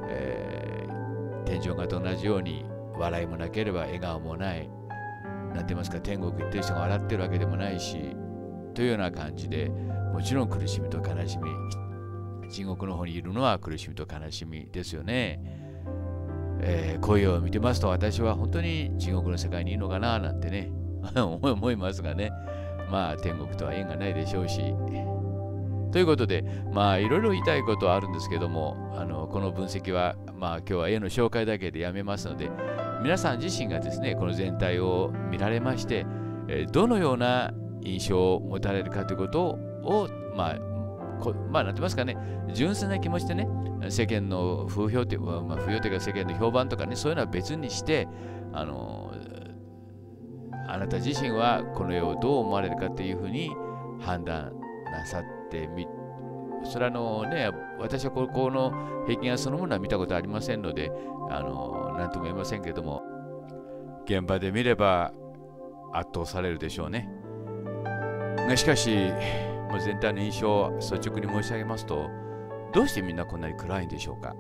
えー天井画と同じように笑いもなければ笑顔もない何て言いますか天国行ってる人が笑ってるわけでもないしというような感じでもちろん苦しみと悲しみ地獄の方にいるのは苦しみと悲しみですよね、えー、恋を見てますと私は本当に地獄の世界にいるのかななんてね [laughs] 思いますがねまあ天国とは縁がないでしょうしということで、まあ、いろいろ言いたいことはあるんですけども、あのこの分析は、まあ、今日は絵の紹介だけでやめますので、皆さん自身がですね、この全体を見られまして、どのような印象を持たれるかということを、まあ、こまあ、なて言いますかね、純粋な気持ちでね、世間の風評という、まあ、風評というか世間の評判とかね、そういうのは別にして、あの、あなた自身はこの絵をどう思われるかというふうに判断なさって、ってみそれはあのね私はここの壁画そのものは見たことありませんのであの何とも言えませんけども現場で見れば圧倒されるでしょうね。がしかし、全体の印象を率直に申し上げますとどうしてみんなこんなに暗いんでしょうか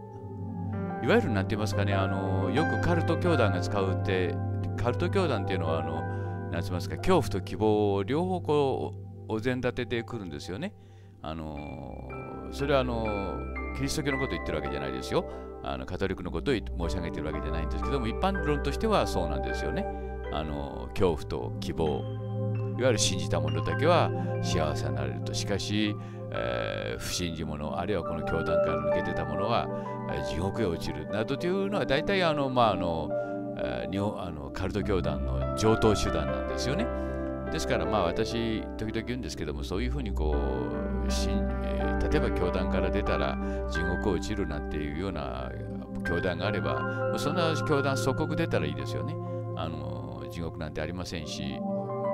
いわゆる何て言いますかねあのよくカルト教団が使うってカルト教団っていうのはあの何て言いますか恐怖と希望を両方こうお膳立ててくるんですよね。あのそれはあのキリスト教のことを言ってるわけじゃないですよあのカトリックのことを申し上げてるわけじゃないんですけども一般論としてはそうなんですよねあの恐怖と希望いわゆる信じたものだけは幸せになれるとしかし、えー、不信じ者あるいはこの教団から抜けてたものは、えー、地獄へ落ちるなどというのは大体あのまああの,、えー、あのカルト教団の常套手段なんですよね。ですからまあ私時々言うんですけどもそういうふうにこうし、えー、例えば教団から出たら地獄を落ちるなんていうような教団があればそんな教団祖国出たらいいですよねあの地獄なんてありませんし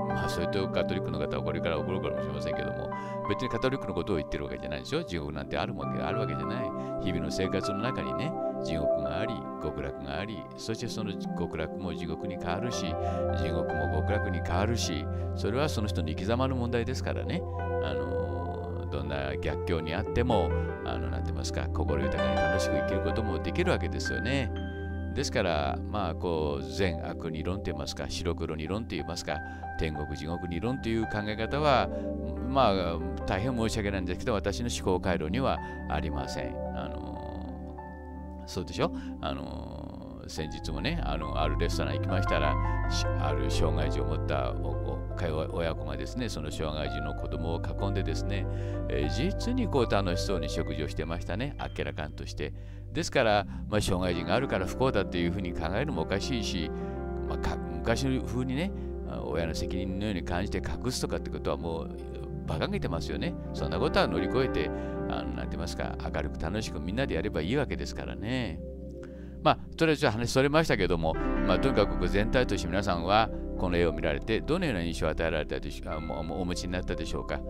まあ、そっとカトリックの方はこれから怒るかもしれませんけども、別にカトリックのことを言ってるわけじゃないでしょ。地獄なんてあるわけあるわけじゃない。日々の生活の中にね、地獄があり極楽がありそしてその極楽も地獄に変わるし地獄も極楽に変わるしそれはその人の生き様の問題ですからねあのどんな逆境にあってもあのなてますか心豊かに楽しく生きることもできるわけですよね。ですからまあこう善悪に論と言いますか白黒に論と言いますか天国地獄に論という考え方はまあ大変申し訳ないんですけど私の思考回路にはありません。あのそうでしょあの先日もねあのあるレストラン行きましたらある障害児を持った親子がですねその障害児の子供を囲んでですね、えー、実にこう楽しそうに食事をしてましたね明らかんとしてですから、まあ、障害児があるから不幸だっていうふうに考えるのもおかしいし、まあ、昔の風にね親の責任のように感じて隠すとかってことはもう馬鹿げてますよねそんなことは乗り越えてあのなんて言いますか、明るく楽しくみんなでやればいいわけですからね。まあ、とりあえず話それましたけども、まあ、とにかく全体として皆さんはこの絵を見られて、どのような印象を与えられたでしょうか、お持ちになったでしょうか。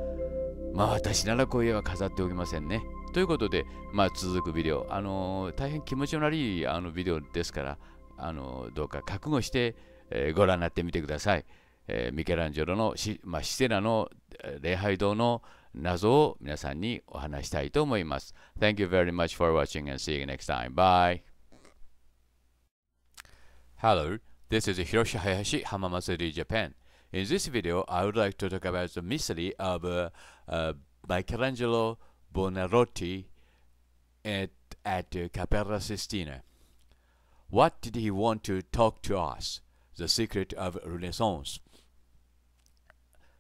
まあ、私ならこういう絵は飾っておきませんね。ということで、まあ、続くビデオ、あの大変気持ちの悪いあのビデオですから、あのどうか覚悟して、えー、ご覧になってみてください。えー、ミケランジェロのまあ、シセラの礼拝堂の謎を皆さんにお話したいと思います。Thank you very much for watching and see you next time. Bye! Hello, this is Hiroshi Hayashi, Hamamasuri, Japan. In this video, I would like to talk about the mystery of uh, uh, Michelangelo Buonarroti at, at uh, Capella Sistina. What did he want to talk to us? The secret of Renaissance.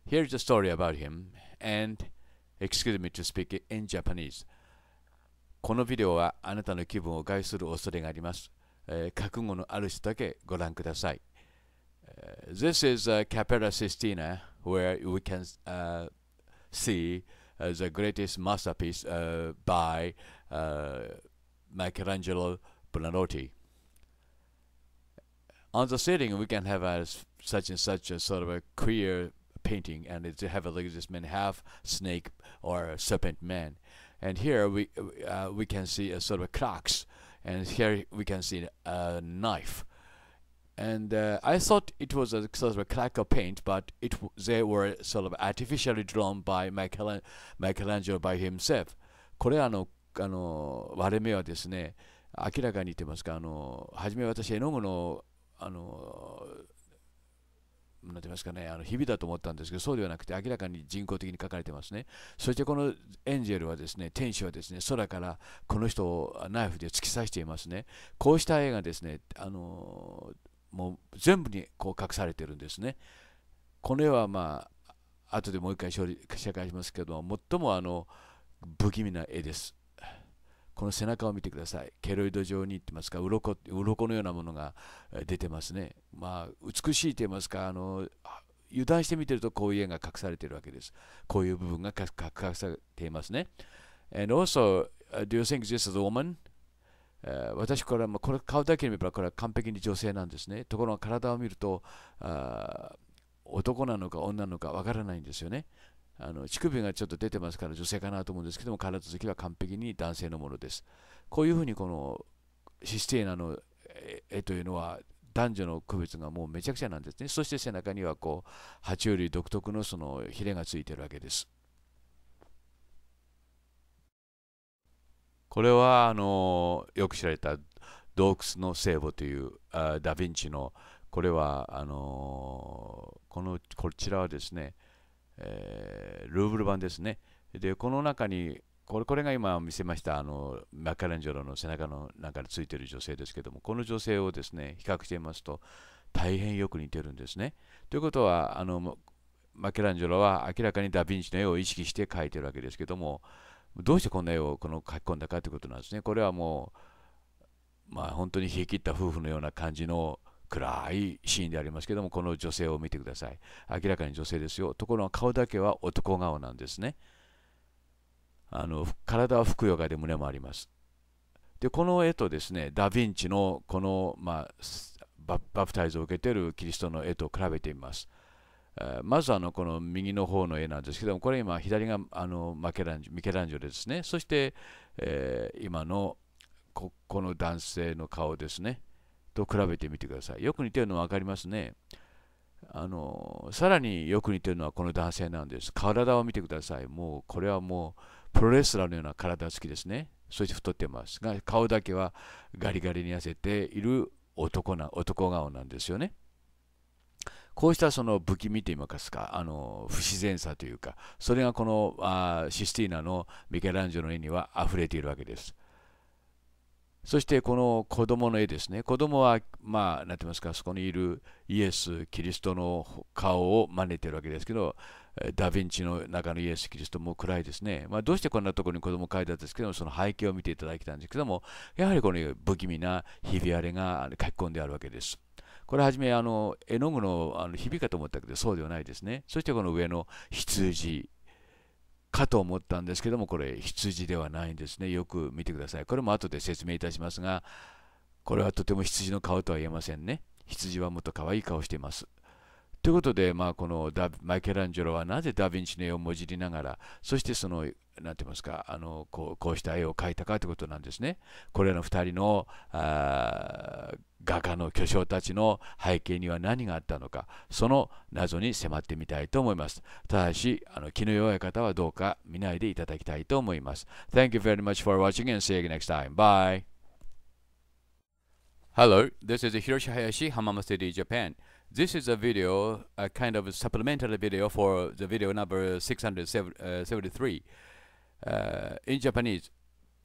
Here's the story about him, and excuse me to speak in Japanese このビデオはあなたの気分を害する恐れがあります、えー、覚悟のある人だけご覧ください、uh, This is、uh, Capella Sistina where we can、uh, see uh, the greatest masterpiece uh, by uh, Michelangelo Buonarroti. On the ceiling, we can have a, uh, such and such a sort of a queer painting and it's heavily this man half snake or serpent man and here we uh, we can see a sort of clocks and here we can see a knife and uh, I thought it was a sort of a crack of paint, but it they were sort of artificially drawn by Michelangelo by himself. これらのあの割れ目はですね、明らかに似てますか、あの初め私、絵の具のあのなんてますかね、あの日々だと思ったんですけど、そうではなくて、明らかに人工的に書かれてますね。そしてこのエンジェルはですね、天使はですね、空からこの人をナイフで突き刺していますね。こうした絵がですね、あのもう全部にこう隠されてるんですね。この絵はまあ、後でもう一回紹介しますけども、最もあの不気味な絵です。この背中を見てください。ケロイド状に言ってますか、鱗鱗のようなものが出てますね。まあ、美しいと言いますか、あの油断して見てるとこういう絵が隠されているわけです。こういう部分が隠されていますね。And also, do you think this is a woman? 私これは、まあ、これ顔だけ見ればこれは完璧に女性なんですね。ところが体を見ると、あ男なのか女なのかわからないんですよね。あの乳首がちょっと出てますから女性かなと思うんですけども体つきは完璧に男性のものですこういうふうにこのシステーナの絵というのは男女の区別がもうめちゃくちゃなんですねそして背中にはこう爬虫類独特のそのヒレがついてるわけですこれはあのよく知られた洞窟の聖母というあダ・ヴィンチのこれはあのこのこちらはですねえー、ルーブル版ですね。で、この中に、これこれが今見せましたあのマカレンジョロの背中の中についている女性ですけども、この女性をですね、比較してみますと、大変よく似てるんですね。ということは、あのマケランジョロは明らかにダ・ヴィンチの絵を意識して描いてるわけですけども、どうしてこんな絵をこの書き込んだかということなんですね。これはもう、まあ、本当に冷え切った夫婦のような感じの暗いシーンでありますけどもこの女性を見てください明らかに女性ですよところが顔だけは男顔なんですねあの体はふくよかで胸もありますでこの絵とですねダ・ヴィンチのこの、まあ、バプタイズを受けているキリストの絵と比べてみますまずあのこの右の方の絵なんですけどもこれ今左があのマケランジミケランジョですねそして、え今のここの男性の顔ですねと比べてみてください。よく似てるのは分かりますね。あのさらによく似てるのはこの男性なんです。体を見てください。もうこれはもうプロレスラーのような体つきですね。そして太ってますが顔だけはガリガリに痩せている男な男顔なんですよね。こうしたその不気味といいますかあの不自然さというかそれがこのあシスティーナのミケランジェロの絵には溢れているわけです。そしてこの子供の絵ですね。子供は、まあ、なんて言いますか、そこにいるイエス・キリストの顔を真似てるわけですけど、ダ・ヴィンチの中のイエス・キリストも暗いですね。まあ、どうしてこんなところに子供を描いたんですけども、その背景を見ていただきたんですけども、やはりこの不気味なひび割れが書き込んであるわけです。これはじめあの絵の具のあのひびかと思ったけど、そうではないですね。そしてこの上の羊かと思ったんですけどもこれ羊ではないんですねよく見てくださいこれも後で説明いたしますがこれはとても羊の顔とは言えませんね羊はもっと可愛い顔していますということで、まあ、このマイケランジェロはなぜダ・ヴィンチの絵をもじりながらそしてその何て言いますかあのこうこうした絵を描いたかということなんですねこれらの2人の画家の巨匠たちの背景には何があったのかその謎に迫ってみたいと思いますただしあの気の弱い方はどうか見ないでいただきたいと思います Thank you very much for watching and see you next time bye Hello this is Hiroshi Hayashi Hamama City Japan This is a video a kind of a supplementary video for the video number 673 uh, in Japanese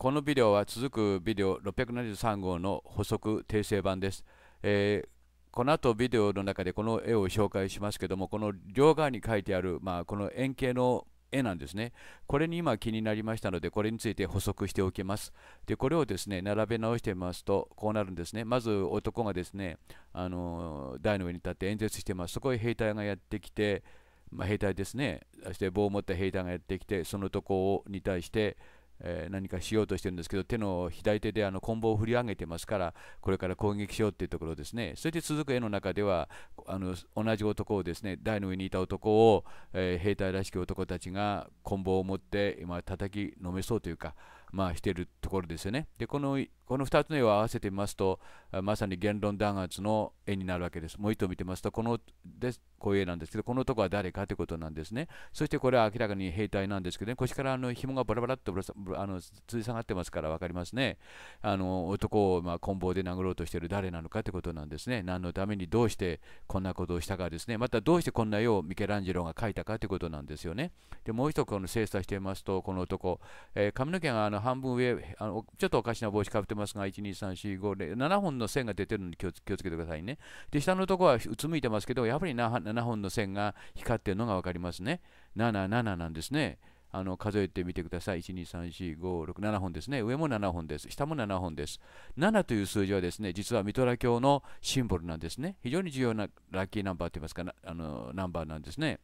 このビデオは続くビデオ673号の補足訂正版です。えーこの後ビデオの中でこの絵を紹介しますけどもこの両側に書いてある、まあ、この円形の絵なんですねこれに今気になりましたのでこれについて補足しておきますでこれをですね並べ直してみますとこうなるんですねまず男がですねあの台の上に立って演説してますそこへ兵隊がやってきて、まあ、兵隊ですねそして棒を持った兵隊がやってきてそのとこに対してえー、何かしようとしてるんですけど、手の左手であの棍棒を振り上げてますから、これから攻撃しようっていうところですね。そして続く絵の中では、あの同じ男をですね、台の上にいた男を、えー、兵隊らしき男たちが棍棒を持って、今叩きのめそうというか、まあ、してるところですよね。で、このこの2つの絵を合わせてみますと、まさに言論弾圧の絵になるわけです。もう一度見てますと、このですこういう絵なんですけど、このとこは誰かということなんですね。そしてこれは明らかに兵隊なんですけどね、腰からあの紐がバラバラっとあのつり下がってますから分かりますね。あの男をま棍棒で殴ろうとしている誰なのかということなんですね。何のためにどうしてこんなことをしたかですね。またどうしてこんな絵をミケランジェロが描いたかということなんですよね。でもう一度この精査してみますと、この男、えー、髪の毛があの半分上あの、ちょっとおかしな帽子かぶってますますが、12345、7本の線が出てるので気をつけてくださいね。で、下のところはうつむいてますけど、やはり 7, 7本の線が光ってるのが分かりますね。7、7なんですね。あの数えてみてください。1、2、3、4、5、6、7本ですね。上も7本です。下も7本です。7という数字はですね、実はミトラ教のシンボルなんですね。非常に重要なラッキーナンバーといいますか、あのナンバーなんですね。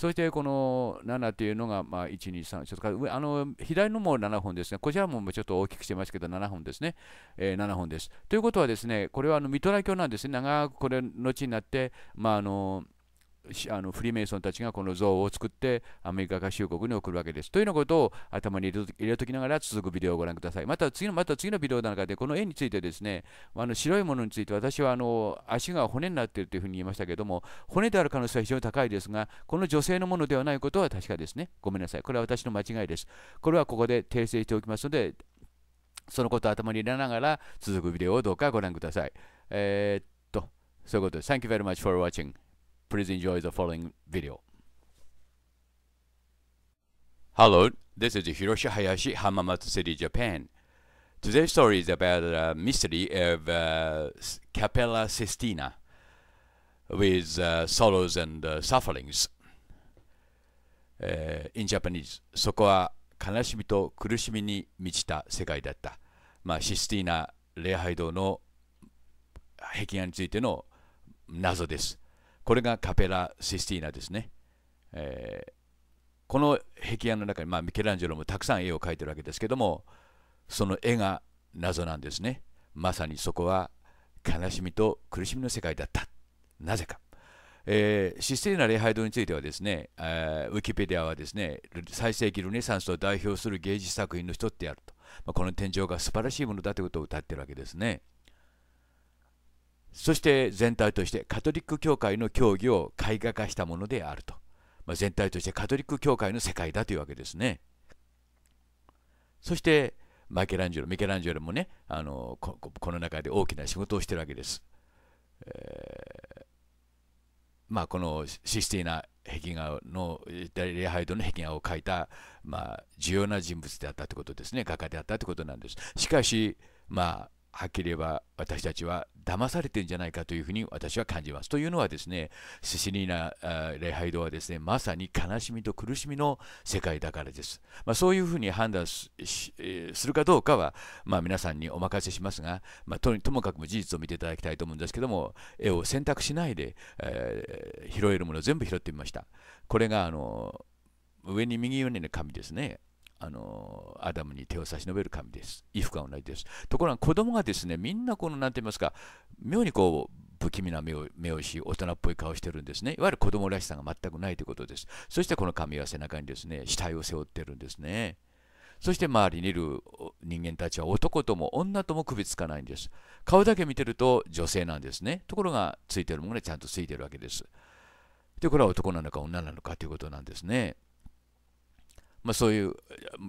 そしてこの7というのが、まあ、1、2、3、ちょっと上あの左のも7本ですね。こちらもちょっと大きくしてますけど、7本ですね。えー、7本です。ということはですね、これはあのミトラ教なんですね。長くこれ、後になって、まあ、あのあのフリーメイソンたちがこの像を作ってアメリカ合衆国に送るわけです。というようなことを頭に入れときながら続くビデオをご覧ください。また次のまた次のビデオの中でこの絵についてですねあの白いものについて私はあの足が骨になっているというふうに言いましたけども骨である可能性は非常に高いですがこの女性のものではないことは確かですね。ごめんなさい。これは私の間違いです。これはここで訂正しておきますのでそのことを頭に入れながら続くビデオをどうかご覧ください。えー、っと、そういうことです。Thank you very much for watching. Please enjoy the following video. Hello, this is Hiroshi Hayashi, Hamamatsu City, Japan. Today's story is about the mystery of uh, Capella Sistina with uh, sorrows and uh, sufferings. Uh, in Japanese, そこは悲しみと苦しみに満ちた世界だった。まあ、システィーナ礼拝堂の壁画についての謎です。これがカペラ・システィーナですね。えー、この壁画の中に、まあ、ミケランジェロもたくさん絵を描いてるわけですけどもその絵が謎なんですね。まさにそこは悲しみと苦しみの世界だった。なぜか。えー、システィーナ礼拝堂についてはですね、えー、ウィキペディアはですね最盛期ルネサンスを代表する芸術作品の一つであると、まあ、この天井が素晴らしいものだということを歌ってるわけですね。そして全体としてカトリック教会の教義を絵画化したものであると、まあ、全体としてカトリック教会の世界だというわけですねそしてマイケランジェロミケランジェロもねあのこの中で大きな仕事をしてるわけです、えー、まあ、このシスティーナ壁画の礼拝堂の壁画を描いた、まあ、重要な人物であったということですね画家であったということなんですしかしまあはっきり言えば私たちは騙されてんじゃないかというふうに私は感じます。というのはですね、シシリーナ礼拝堂はですね、まさに悲しみと苦しみの世界だからです。まあ、そういうふうに判断するかどうかは、まあ、皆さんにお任せしますが、まあ、ともかくも事実を見ていただきたいと思うんですけども、絵を選択しないで、えー、拾えるものを全部拾ってみました。これがあの上に右上にの紙ですね。あのアダムに手を差し伸べる神です。衣服は同じです。ところが子供がですね、みんなこの、なんて言いますか、妙にこう、不気味な目を目をし、大人っぽい顔してるんですね。いわゆる子供らしさが全くないということです。そしてこの神は背中にですね、死体を背負ってるんですね。そして周りにいる人間たちは男とも女とも首つかないんです。顔だけ見てると女性なんですね。ところがついてるものがちゃんとついてるわけです。で、これは男なのか女なのかということなんですね。まあ、そういう、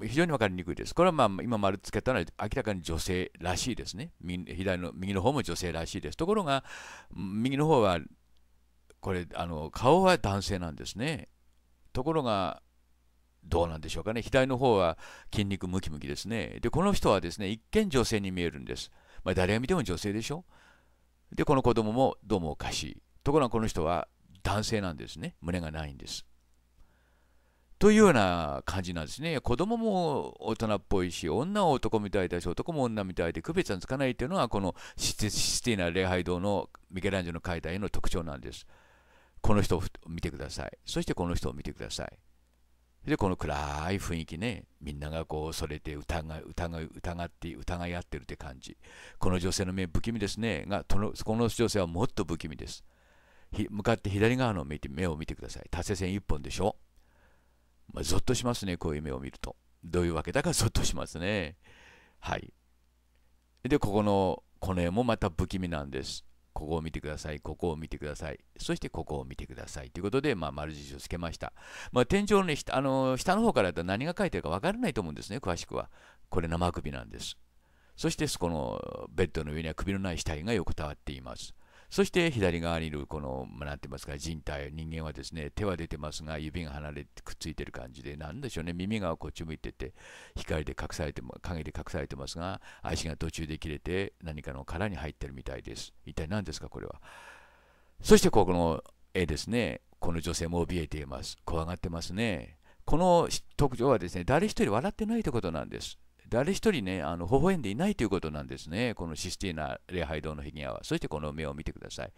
非常に分かりにくいです。これはまあ今丸つけたのは明らかに女性らしいですね。左の右の方も女性らしいです。ところが、右の方は、これ、あの顔は男性なんですね。ところが、どうなんでしょうかね。左の方は筋肉ムキムキですね。で、この人はですね、一見女性に見えるんです。まあ、誰が見ても女性でしょ。で、この子供もどうもおかしい。ところがこの人は男性なんですね。胸がないんです。というような感じなんですね。子供も大人っぽいし、女は男みたいだし、男も女みたいで区別がつかないというのが、このシティな礼拝堂のミケランジェの解体の特徴なんです。この人を見てください。そしてこの人を見てください。で、この暗い雰囲気ね、みんながこう、それて疑い、疑い、疑って、疑い合ってるって感じ。この女性の目、不気味ですね。が、このこの女性はもっと不気味です。向かって左側の目を見てください。達成線1本でしょ。まあ、ゾッとしますね、こういう夢を見ると。どういうわけだかゾッとしますね。はい。で、ここの、この絵もまた不気味なんです。ここを見てください、ここを見てください、そしてここを見てくださいということで、まあ、丸印をつけました。まあ、天井の、ね、あの下の方からだと何が書いてるか分からないと思うんですね、詳しくは。これ生首なんです。そして、このベッドの上には首のない死体が横たわっています。そして左側にいるこの、なんて言いますか、人体、人間はですね、手は出てますが、指が離れてくっついてる感じで、なんでしょうね、耳がこっち向いてて、光で隠されても、影で隠されてますが、足が途中で切れて、何かの殻に入ってるみたいです。一体何ですか、これは。そして、ここの絵ですね、この女性も怯えています。怖がってますね。この特徴はですね、誰一人笑ってないということなんです。誰一人ね、あの微笑んでいないということなんですね。このシスティーナ礼拝堂の壁画は。そしてこの目を見てください。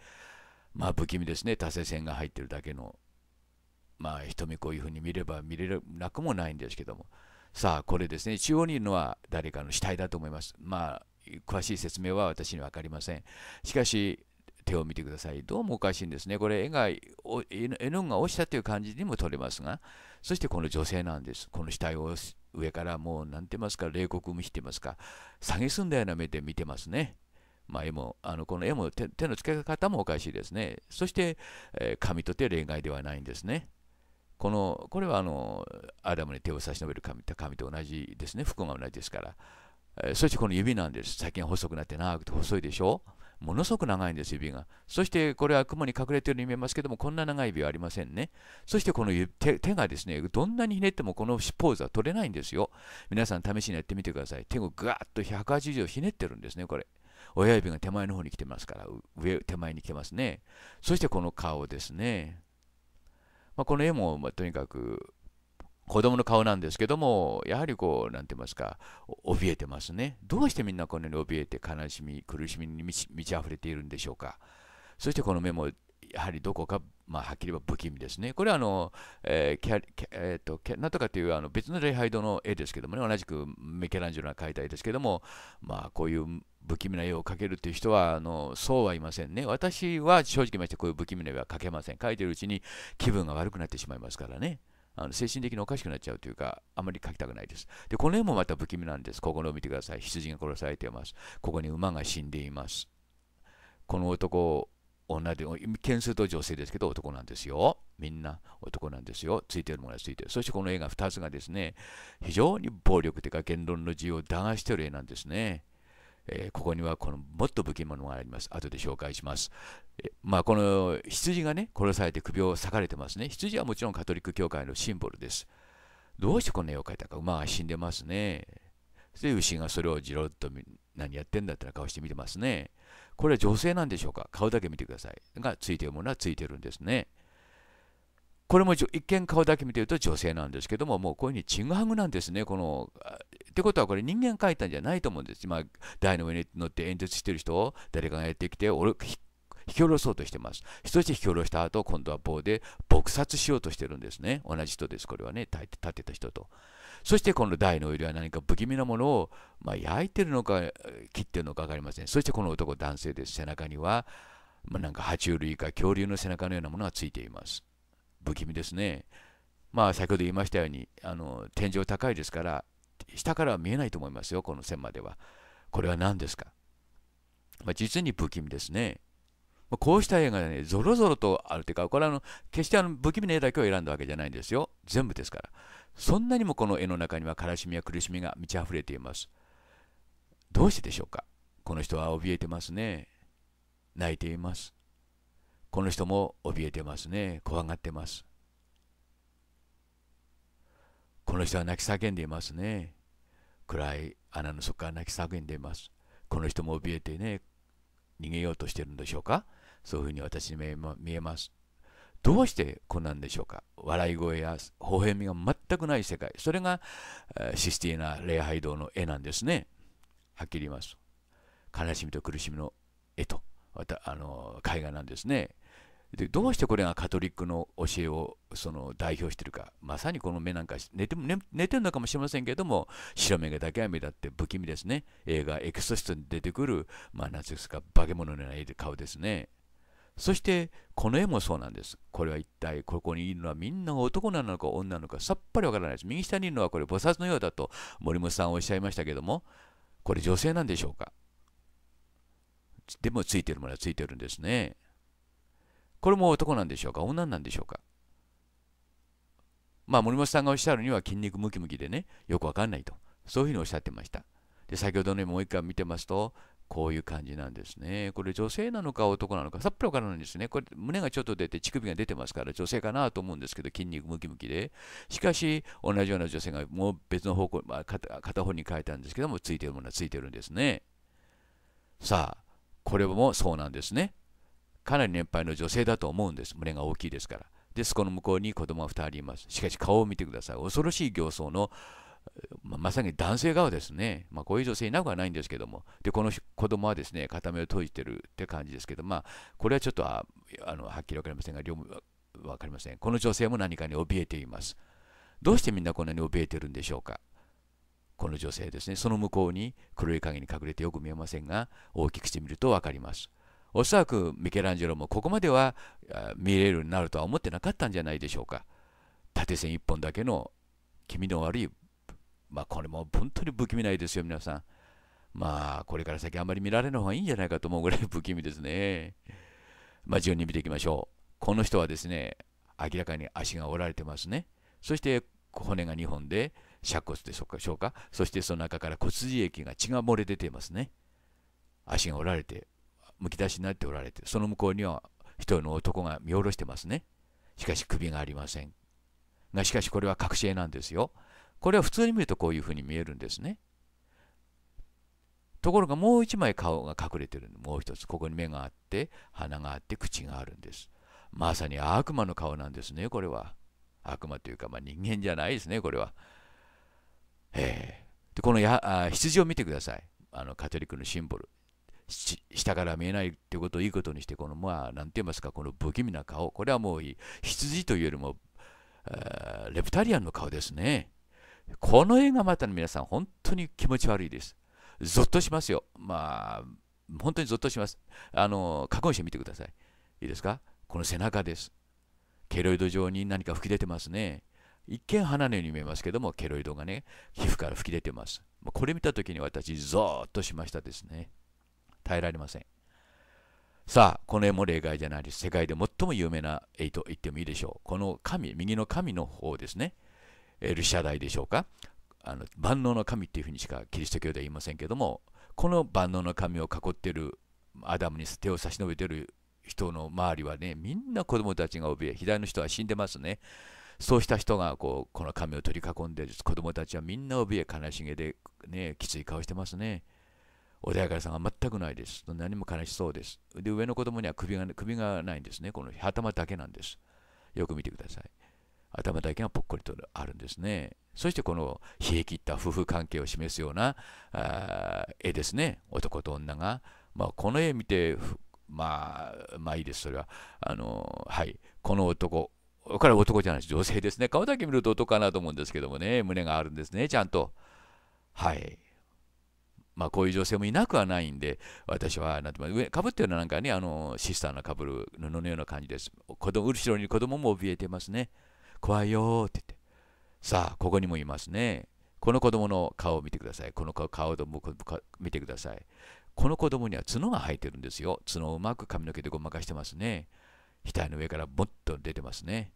まあ不気味ですね。多世線が入ってるだけの。まあ瞳こういうふうに見れば見れなくもないんですけども。さあこれですね。中央にいるのは誰かの死体だと思います。まあ詳しい説明は私には分かりません。しかし手を見てください。どうもおかしいんですね。これ絵が、絵の具が落ちたという感じにも取れますが、そしてこの女性なんです。この死体を上からもう何て言いますか、冷酷無比って言いますか、蔑んだような目で見てますね。まあ、絵もあのこの絵も手の付け方もおかしいですね。そして、えー、神とて例外ではないんですね。このこれはあのアダムに手を差し伸べる神神と同じですね。服が同じですから。えー、そしてこの指なんです。先近細くなって長くて細いでしょう。ものすごく長いんです、指が。そして、これは雲に隠れているように見えますけども、こんな長い指はありませんね。そして、この手がですね、どんなにひねってもこのポーズは取れないんですよ。皆さん、試しにやってみてください。手をガーッと180度ひねってるんですね、これ。親指が手前の方に来てますから、上、手前に来てますね。そして、この顔ですね。まあ、この絵も、まとにかく子供の顔なんですけども、やはりこう、なんて言いますか、怯えてますね。どうしてみんなこんなに怯えて悲しみ、苦しみに満ち溢れているんでしょうか。そしてこの目も、やはりどこか、まあ、はっきり言えば不気味ですね。これはあの、えーキャキャえーと、なんとかというあの別の礼拝堂の絵ですけどもね、同じくメケランジェロが描いた絵ですけども、まあ、こういう不気味な絵を描けるという人はあのそうはいませんね。私は正直ましてこういう不気味な絵は描けません。描いてるうちに気分が悪くなってしまいますからね。あの精神的におかしくなっちゃうというか、あまり書きたくないです。で、この絵もまた不気味なんです。ここのを見てください。羊が殺されています。ここに馬が死んでいます。この男、女で、件数と女性ですけど、男なんですよ。みんな男なんですよ。ついてるものがついてる。そしてこの絵が2つがですね、非常に暴力というか言論の自由を弾している絵なんですね。えー、ここにはこのもっと武器物があります。後で紹介します。えまあ、この羊がね、殺されて首を裂かれてますね。羊はもちろんカトリック教会のシンボルです。どうしてこんな絵を描いたか、馬が死んでますね。で、牛がそれをじろっと何やってんだって顔して見てますね。これは女性なんでしょうか顔だけ見てください。がついてるものはついてるんですね。これも一見顔だけ見てると女性なんですけども、もうこういうふうにちぐはぐなんですね。このってことはこれ人間描いたんじゃないと思うんです。台の上に乗って演説してる人を誰かがやってきて、俺、引き下ろそうとしてます。そして引き下ろした後、今度は棒で撲殺しようとしてるんですね。同じ人です、これはね、立てた人と。そしてこの台の上では何か不気味なものを、まあ、焼いてるのか、切ってるのか分かりません。そしてこの男、男性です。背中には、まあ、なんか爬虫類か恐竜の背中のようなものがついています。不気味ですね。まあ、先ほど言いましたように、あの天井高いですから、下からは見えないと思いますよ、この線までは。これは何ですか、まあ、実に不気味ですね。まあ、こうした絵がね、ぞろぞろとあるというか、これはあの決してあの不気味な絵だけを選んだわけじゃないんですよ。全部ですから。そんなにもこの絵の中には悲しみや苦しみが満ち溢れています。どうしてでしょうかこの人は怯えてますね。泣いています。この人も怯えてますね怖がってますこの人は泣き叫んでいますね暗い穴の底から泣き叫んでいますこの人も怯えてね逃げようとしてるんでしょうかそういうふうに私に見えますどうしてこんなんでしょうか笑い声や微笑みが全くない世界それがシスティーナ礼拝堂の絵なんですねはっきり言います悲しみと苦しみの絵とまたあの絵画なんですねでどうしてこれがカトリックの教えをその代表してるか、まさにこの目なんか寝て寝、寝てるのかもしれませんけれども、白目がだけは目立って不気味ですね。映画、エクソシストに出てくる、まあ、なんですか、化け物のような顔ですね。そして、この絵もそうなんです。これは一体、ここにいるのはみんな男なのか女なのかさっぱりわからないです。右下にいるのはこれ、菩薩のようだと森本さんおっしゃいましたけども、これ女性なんでしょうかでもついてるものはついてるんですね。これも男なんでしょうか女なんでしょうかまあ森本さんがおっしゃるには筋肉ムキムキでねよくわかんないとそういうふうにおっしゃってましたで先ほどねもう一回見てますとこういう感じなんですね。これ女性なのか男なのかさっぱりわからないんですね。これ胸がちょっと出て乳首が出てますから女性かなと思うんですけど筋肉ムキムキで。しかし同じような女性がもう別の方向、まあ、片方に変えたんですけどもついてるものはついてるんですね。さあこれもそうなんですね。かなり年配の女性だと思うんです。胸が大きいですから。で、そこの向こうに子供が2人います。しかし顔を見てください。恐ろしい形相の、まさに男性側ですね。まあ、こういう女性いなくはないんですけども。で、この子供はですね、片目を閉じてるって感じですけど、まあ、これはちょっとあのはっきり分かりませんが、両分かりません。この女性も何かに怯えています。どうしてみんなこんなに怯えてるんでしょうか。この女性ですね、その向こうに黒い影に隠れてよく見えませんが、大きくしてみると分かります。おそらくミケランジェロもここまでは見れるようになるとは思ってなかったんじゃないでしょうか縦線1本だけの気味の悪いまあこれも本当に不気味ないですよ皆さんまあこれから先あまり見られない方がいいんじゃないかと思うぐらい [laughs] 不気味ですねまあ順に見ていきましょうこの人はですね明らかに足が折られてますねそして骨が2本で尺骨でしょうかそしてその中から骨髄液が血が漏れ出ていますね足が折られてむき出しになっておられてその向こうには一人の男が見下ろしてますねしかし首がありませんがしかしこれはし絵なんですよこれは普通に見るとこういうふうに見えるんですねところがもう一枚顔が隠れてるもう一つここに目があって鼻があって口があるんですまさに悪魔の顔なんですねこれは悪魔というか、まあ、人間じゃないですねこれはえでこのやあ羊を見てくださいあのカトリックのシンボル下から見えないってことをいいことにして、このまあ、なんて言いますか、この不気味な顔、これはもう羊というよりも、レプタリアンの顔ですね。この映画またの皆さん、本当に気持ち悪いです。ゾッとしますよ。まあ、本当にゾッとします。あの、加工してみてください。いいですかこの背中です。ケロイド状に何か吹き出てますね。一見花のように見えますけども、ケロイドがね、皮膚から吹き出てます。これ見たときに私、ゾーッとしましたですね。耐えられませんさあこの絵も例外じゃないです世界で最も有名な絵と言ってもいいでしょうこの神右の神の方ですねエルシャダイでしょうかあの万能の神っていうふうにしかキリスト教では言いませんけどもこの万能の神を囲っているアダムに手を差し伸べてる人の周りはねみんな子供たちが怯え左の人は死んでますねそうした人がこうこの神を取り囲んで子供たちはみんな怯え悲しげで、ね、きつい顔してますね穏やかさが全くないです。何も悲しそうです。で、上の子供には首が首がないんですね。この頭だけなんです。よく見てください。頭だけがぽっこりとあるんですね。そしてこの冷え切った夫婦関係を示すようなあ絵ですね。男と女が。まあ、この絵見て、まあ、まあいいです。それは。あの、はい。この男。これは男じゃないです。女性ですね。顔だけ見ると男かなと思うんですけどもね。胸があるんですね。ちゃんと。はい。まあ、こういう女性もいなくはないんで、私は、なんて上、かぶってるのはなんかね、あの、シスターのかぶる布のような感じです。子供、後ろに子供も怯えてますね。怖いよって言って。さあ、ここにもいますね。この子供の顔を見てください。この顔を見てください。この子供には角が生えてるんですよ。角をうまく髪の毛でごまかしてますね。額の上からボッと出てますね。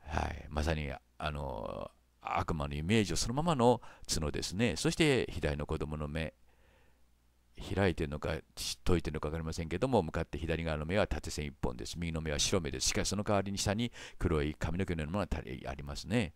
はい。まさに、あの、悪魔のイメージをそのままの角ですねそして左の子供の目開いてるのか解いてるのか分かりませんけども向かって左側の目は縦線1本です右の目は白目ですしかしその代わりに下に黒い髪の毛のようなものがありますね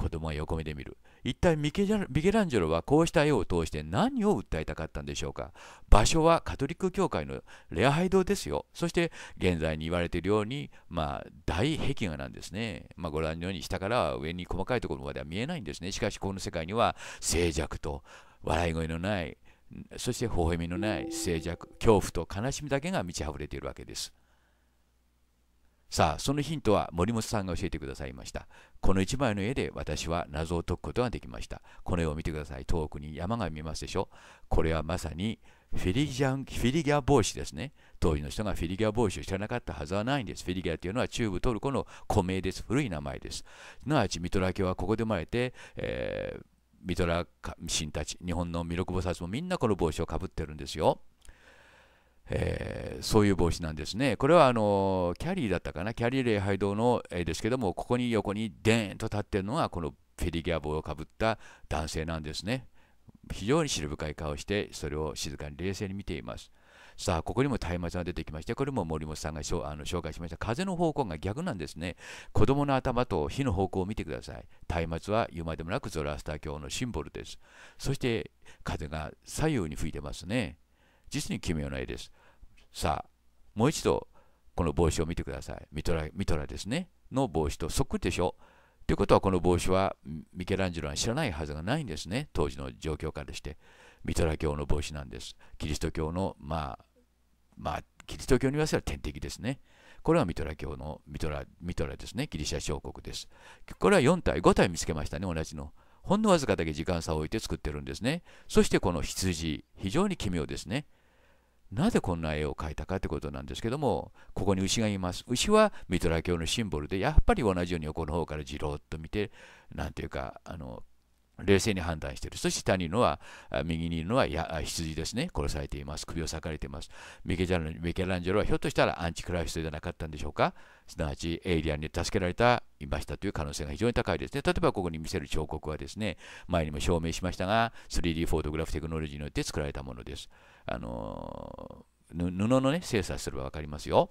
子供は横目で見る一体ミケランジェロはこうした絵を通して何を訴えたかったんでしょうか場所はカトリック教会の礼拝堂ですよそして現在に言われているように、まあ、大壁画なんですね、まあ、ご覧のように下から上に細かいところまでは見えないんですねしかしこの世界には静寂と笑い声のないそして微笑みのない静寂恐怖と悲しみだけが満ち溢れているわけですさあそのヒントは森本さんが教えてくださいましたこの一枚の絵で私は謎を解くことができましたこの絵を見てください遠くに山が見えますでしょこれはまさにフィリギャンフィリギャ帽子ですね当時の人がフィリギャ帽子を知らなかったはずはないんですフィリギャというのは中部トルコの古名です古い名前ですすなわちミトラ家はここで生まれて、えー、ミトラ神たち日本の弥勒菩薩もみんなこの帽子をかぶってるんですよえー、そういう帽子なんですね。これはあのキャリーだったかな、キャリー礼拝堂の絵ですけども、ここに横にデーンと立ってるのは、このフェリギャ帽をかぶった男性なんですね。非常に知る深い顔して、それを静かに冷静に見ています。さあ、ここにも松明が出てきまして、これも森本さんがあの紹介しました。風の方向が逆なんですね。子供の頭と火の方向を見てください。松明は言うまでもなくゾラスター教のシンボルです。そして風が左右に吹いてますね。実に奇妙な絵です。さあもう一度この帽子を見てくださいミトラミトラですねの帽子とそっくりでしょということはこの帽子はミケランジェロは知らないはずがないんですね当時の状況下でしてミトラ教の帽子なんですキリスト教のまあまあキリスト教に言わせれば天敵ですねこれはミトラ教のミトラミトラですねギリシャ小国ですこれは4体5体見つけましたね同じのほんのわずかだけ時間差を置いて作ってるんですねそしてこの羊非常に奇妙ですねなぜこんな絵を描いたかってことなんですけどもここに牛がいます牛はミトラ教のシンボルでやっぱり同じように横の方からじろっと見て何ていうかあの冷静に判断している。そして下にいるのは、右にいるのは羊ですね。殺されています。首を裂かれています。ミケランジェロはひょっとしたらアンチクライストじゃなかったんでしょうかすなわちエイリアンに助けられた、いましたという可能性が非常に高いですね。例えばここに見せる彫刻はですね、前にも証明しましたが、3D フォトグラフテクノロジーによって作られたものです。あのー、布のね、精査すれば分かりますよ。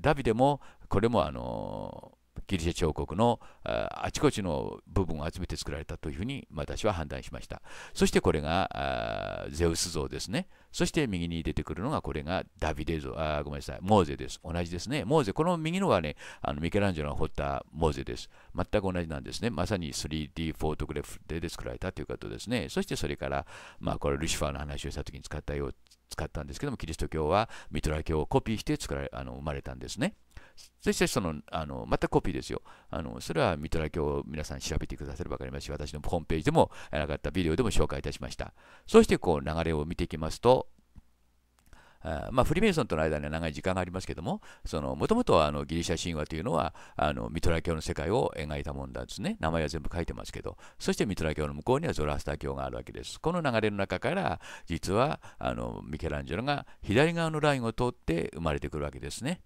ダビデも、これもあのーギリシャ彫刻のあちこちの部分を集めて作られたというふうに私は判断しましたそしてこれがゼウス像ですねそして右に出てくるのがこれがダビデ像あごめんなさいモーゼです同じですねモーゼこの右のはねあのミケランジェロが彫ったモーゼです全く同じなんですねまさに 3D フォートグレフで作られたということですねそしてそれからまあこれルシファーの話をした時に使ったよう使ったんですけどもキリスト教はミトラ教をコピーして作られあの生まれたんですね。そしてその、あの、またコピーですよ。あの、それはミトラ教を皆さん調べてくださればわかりますし、私のホームページでも、なかったビデオでも紹介いたしました。そしてこう流れを見ていきますと、あまあ、フリーメイソンとの間には長い時間がありますけども、もともとはあのギリシャ神話というのはあのミトラ教の世界を描いたもんだんですね。名前は全部書いてますけど、そしてミトラ教の向こうにはゾロアスター教があるわけです。この流れの中から、実はあのミケランジェロが左側のラインを通って生まれてくるわけですね。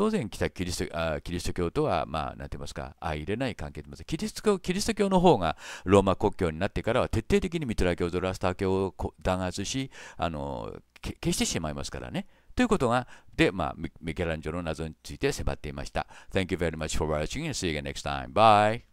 当然北キリストあキリスト教とは、まあ、なんて言いますか、相入れない関係でますキリスト教。キリスト教の方がローマ国教になってからは徹底的にミトラ教、ゾラスター教を弾圧し、あの消してしまいますからね。ということが、で、まあ、ミケランジョロの謎について迫っていました。Thank you very much for watching and see you again next time. Bye!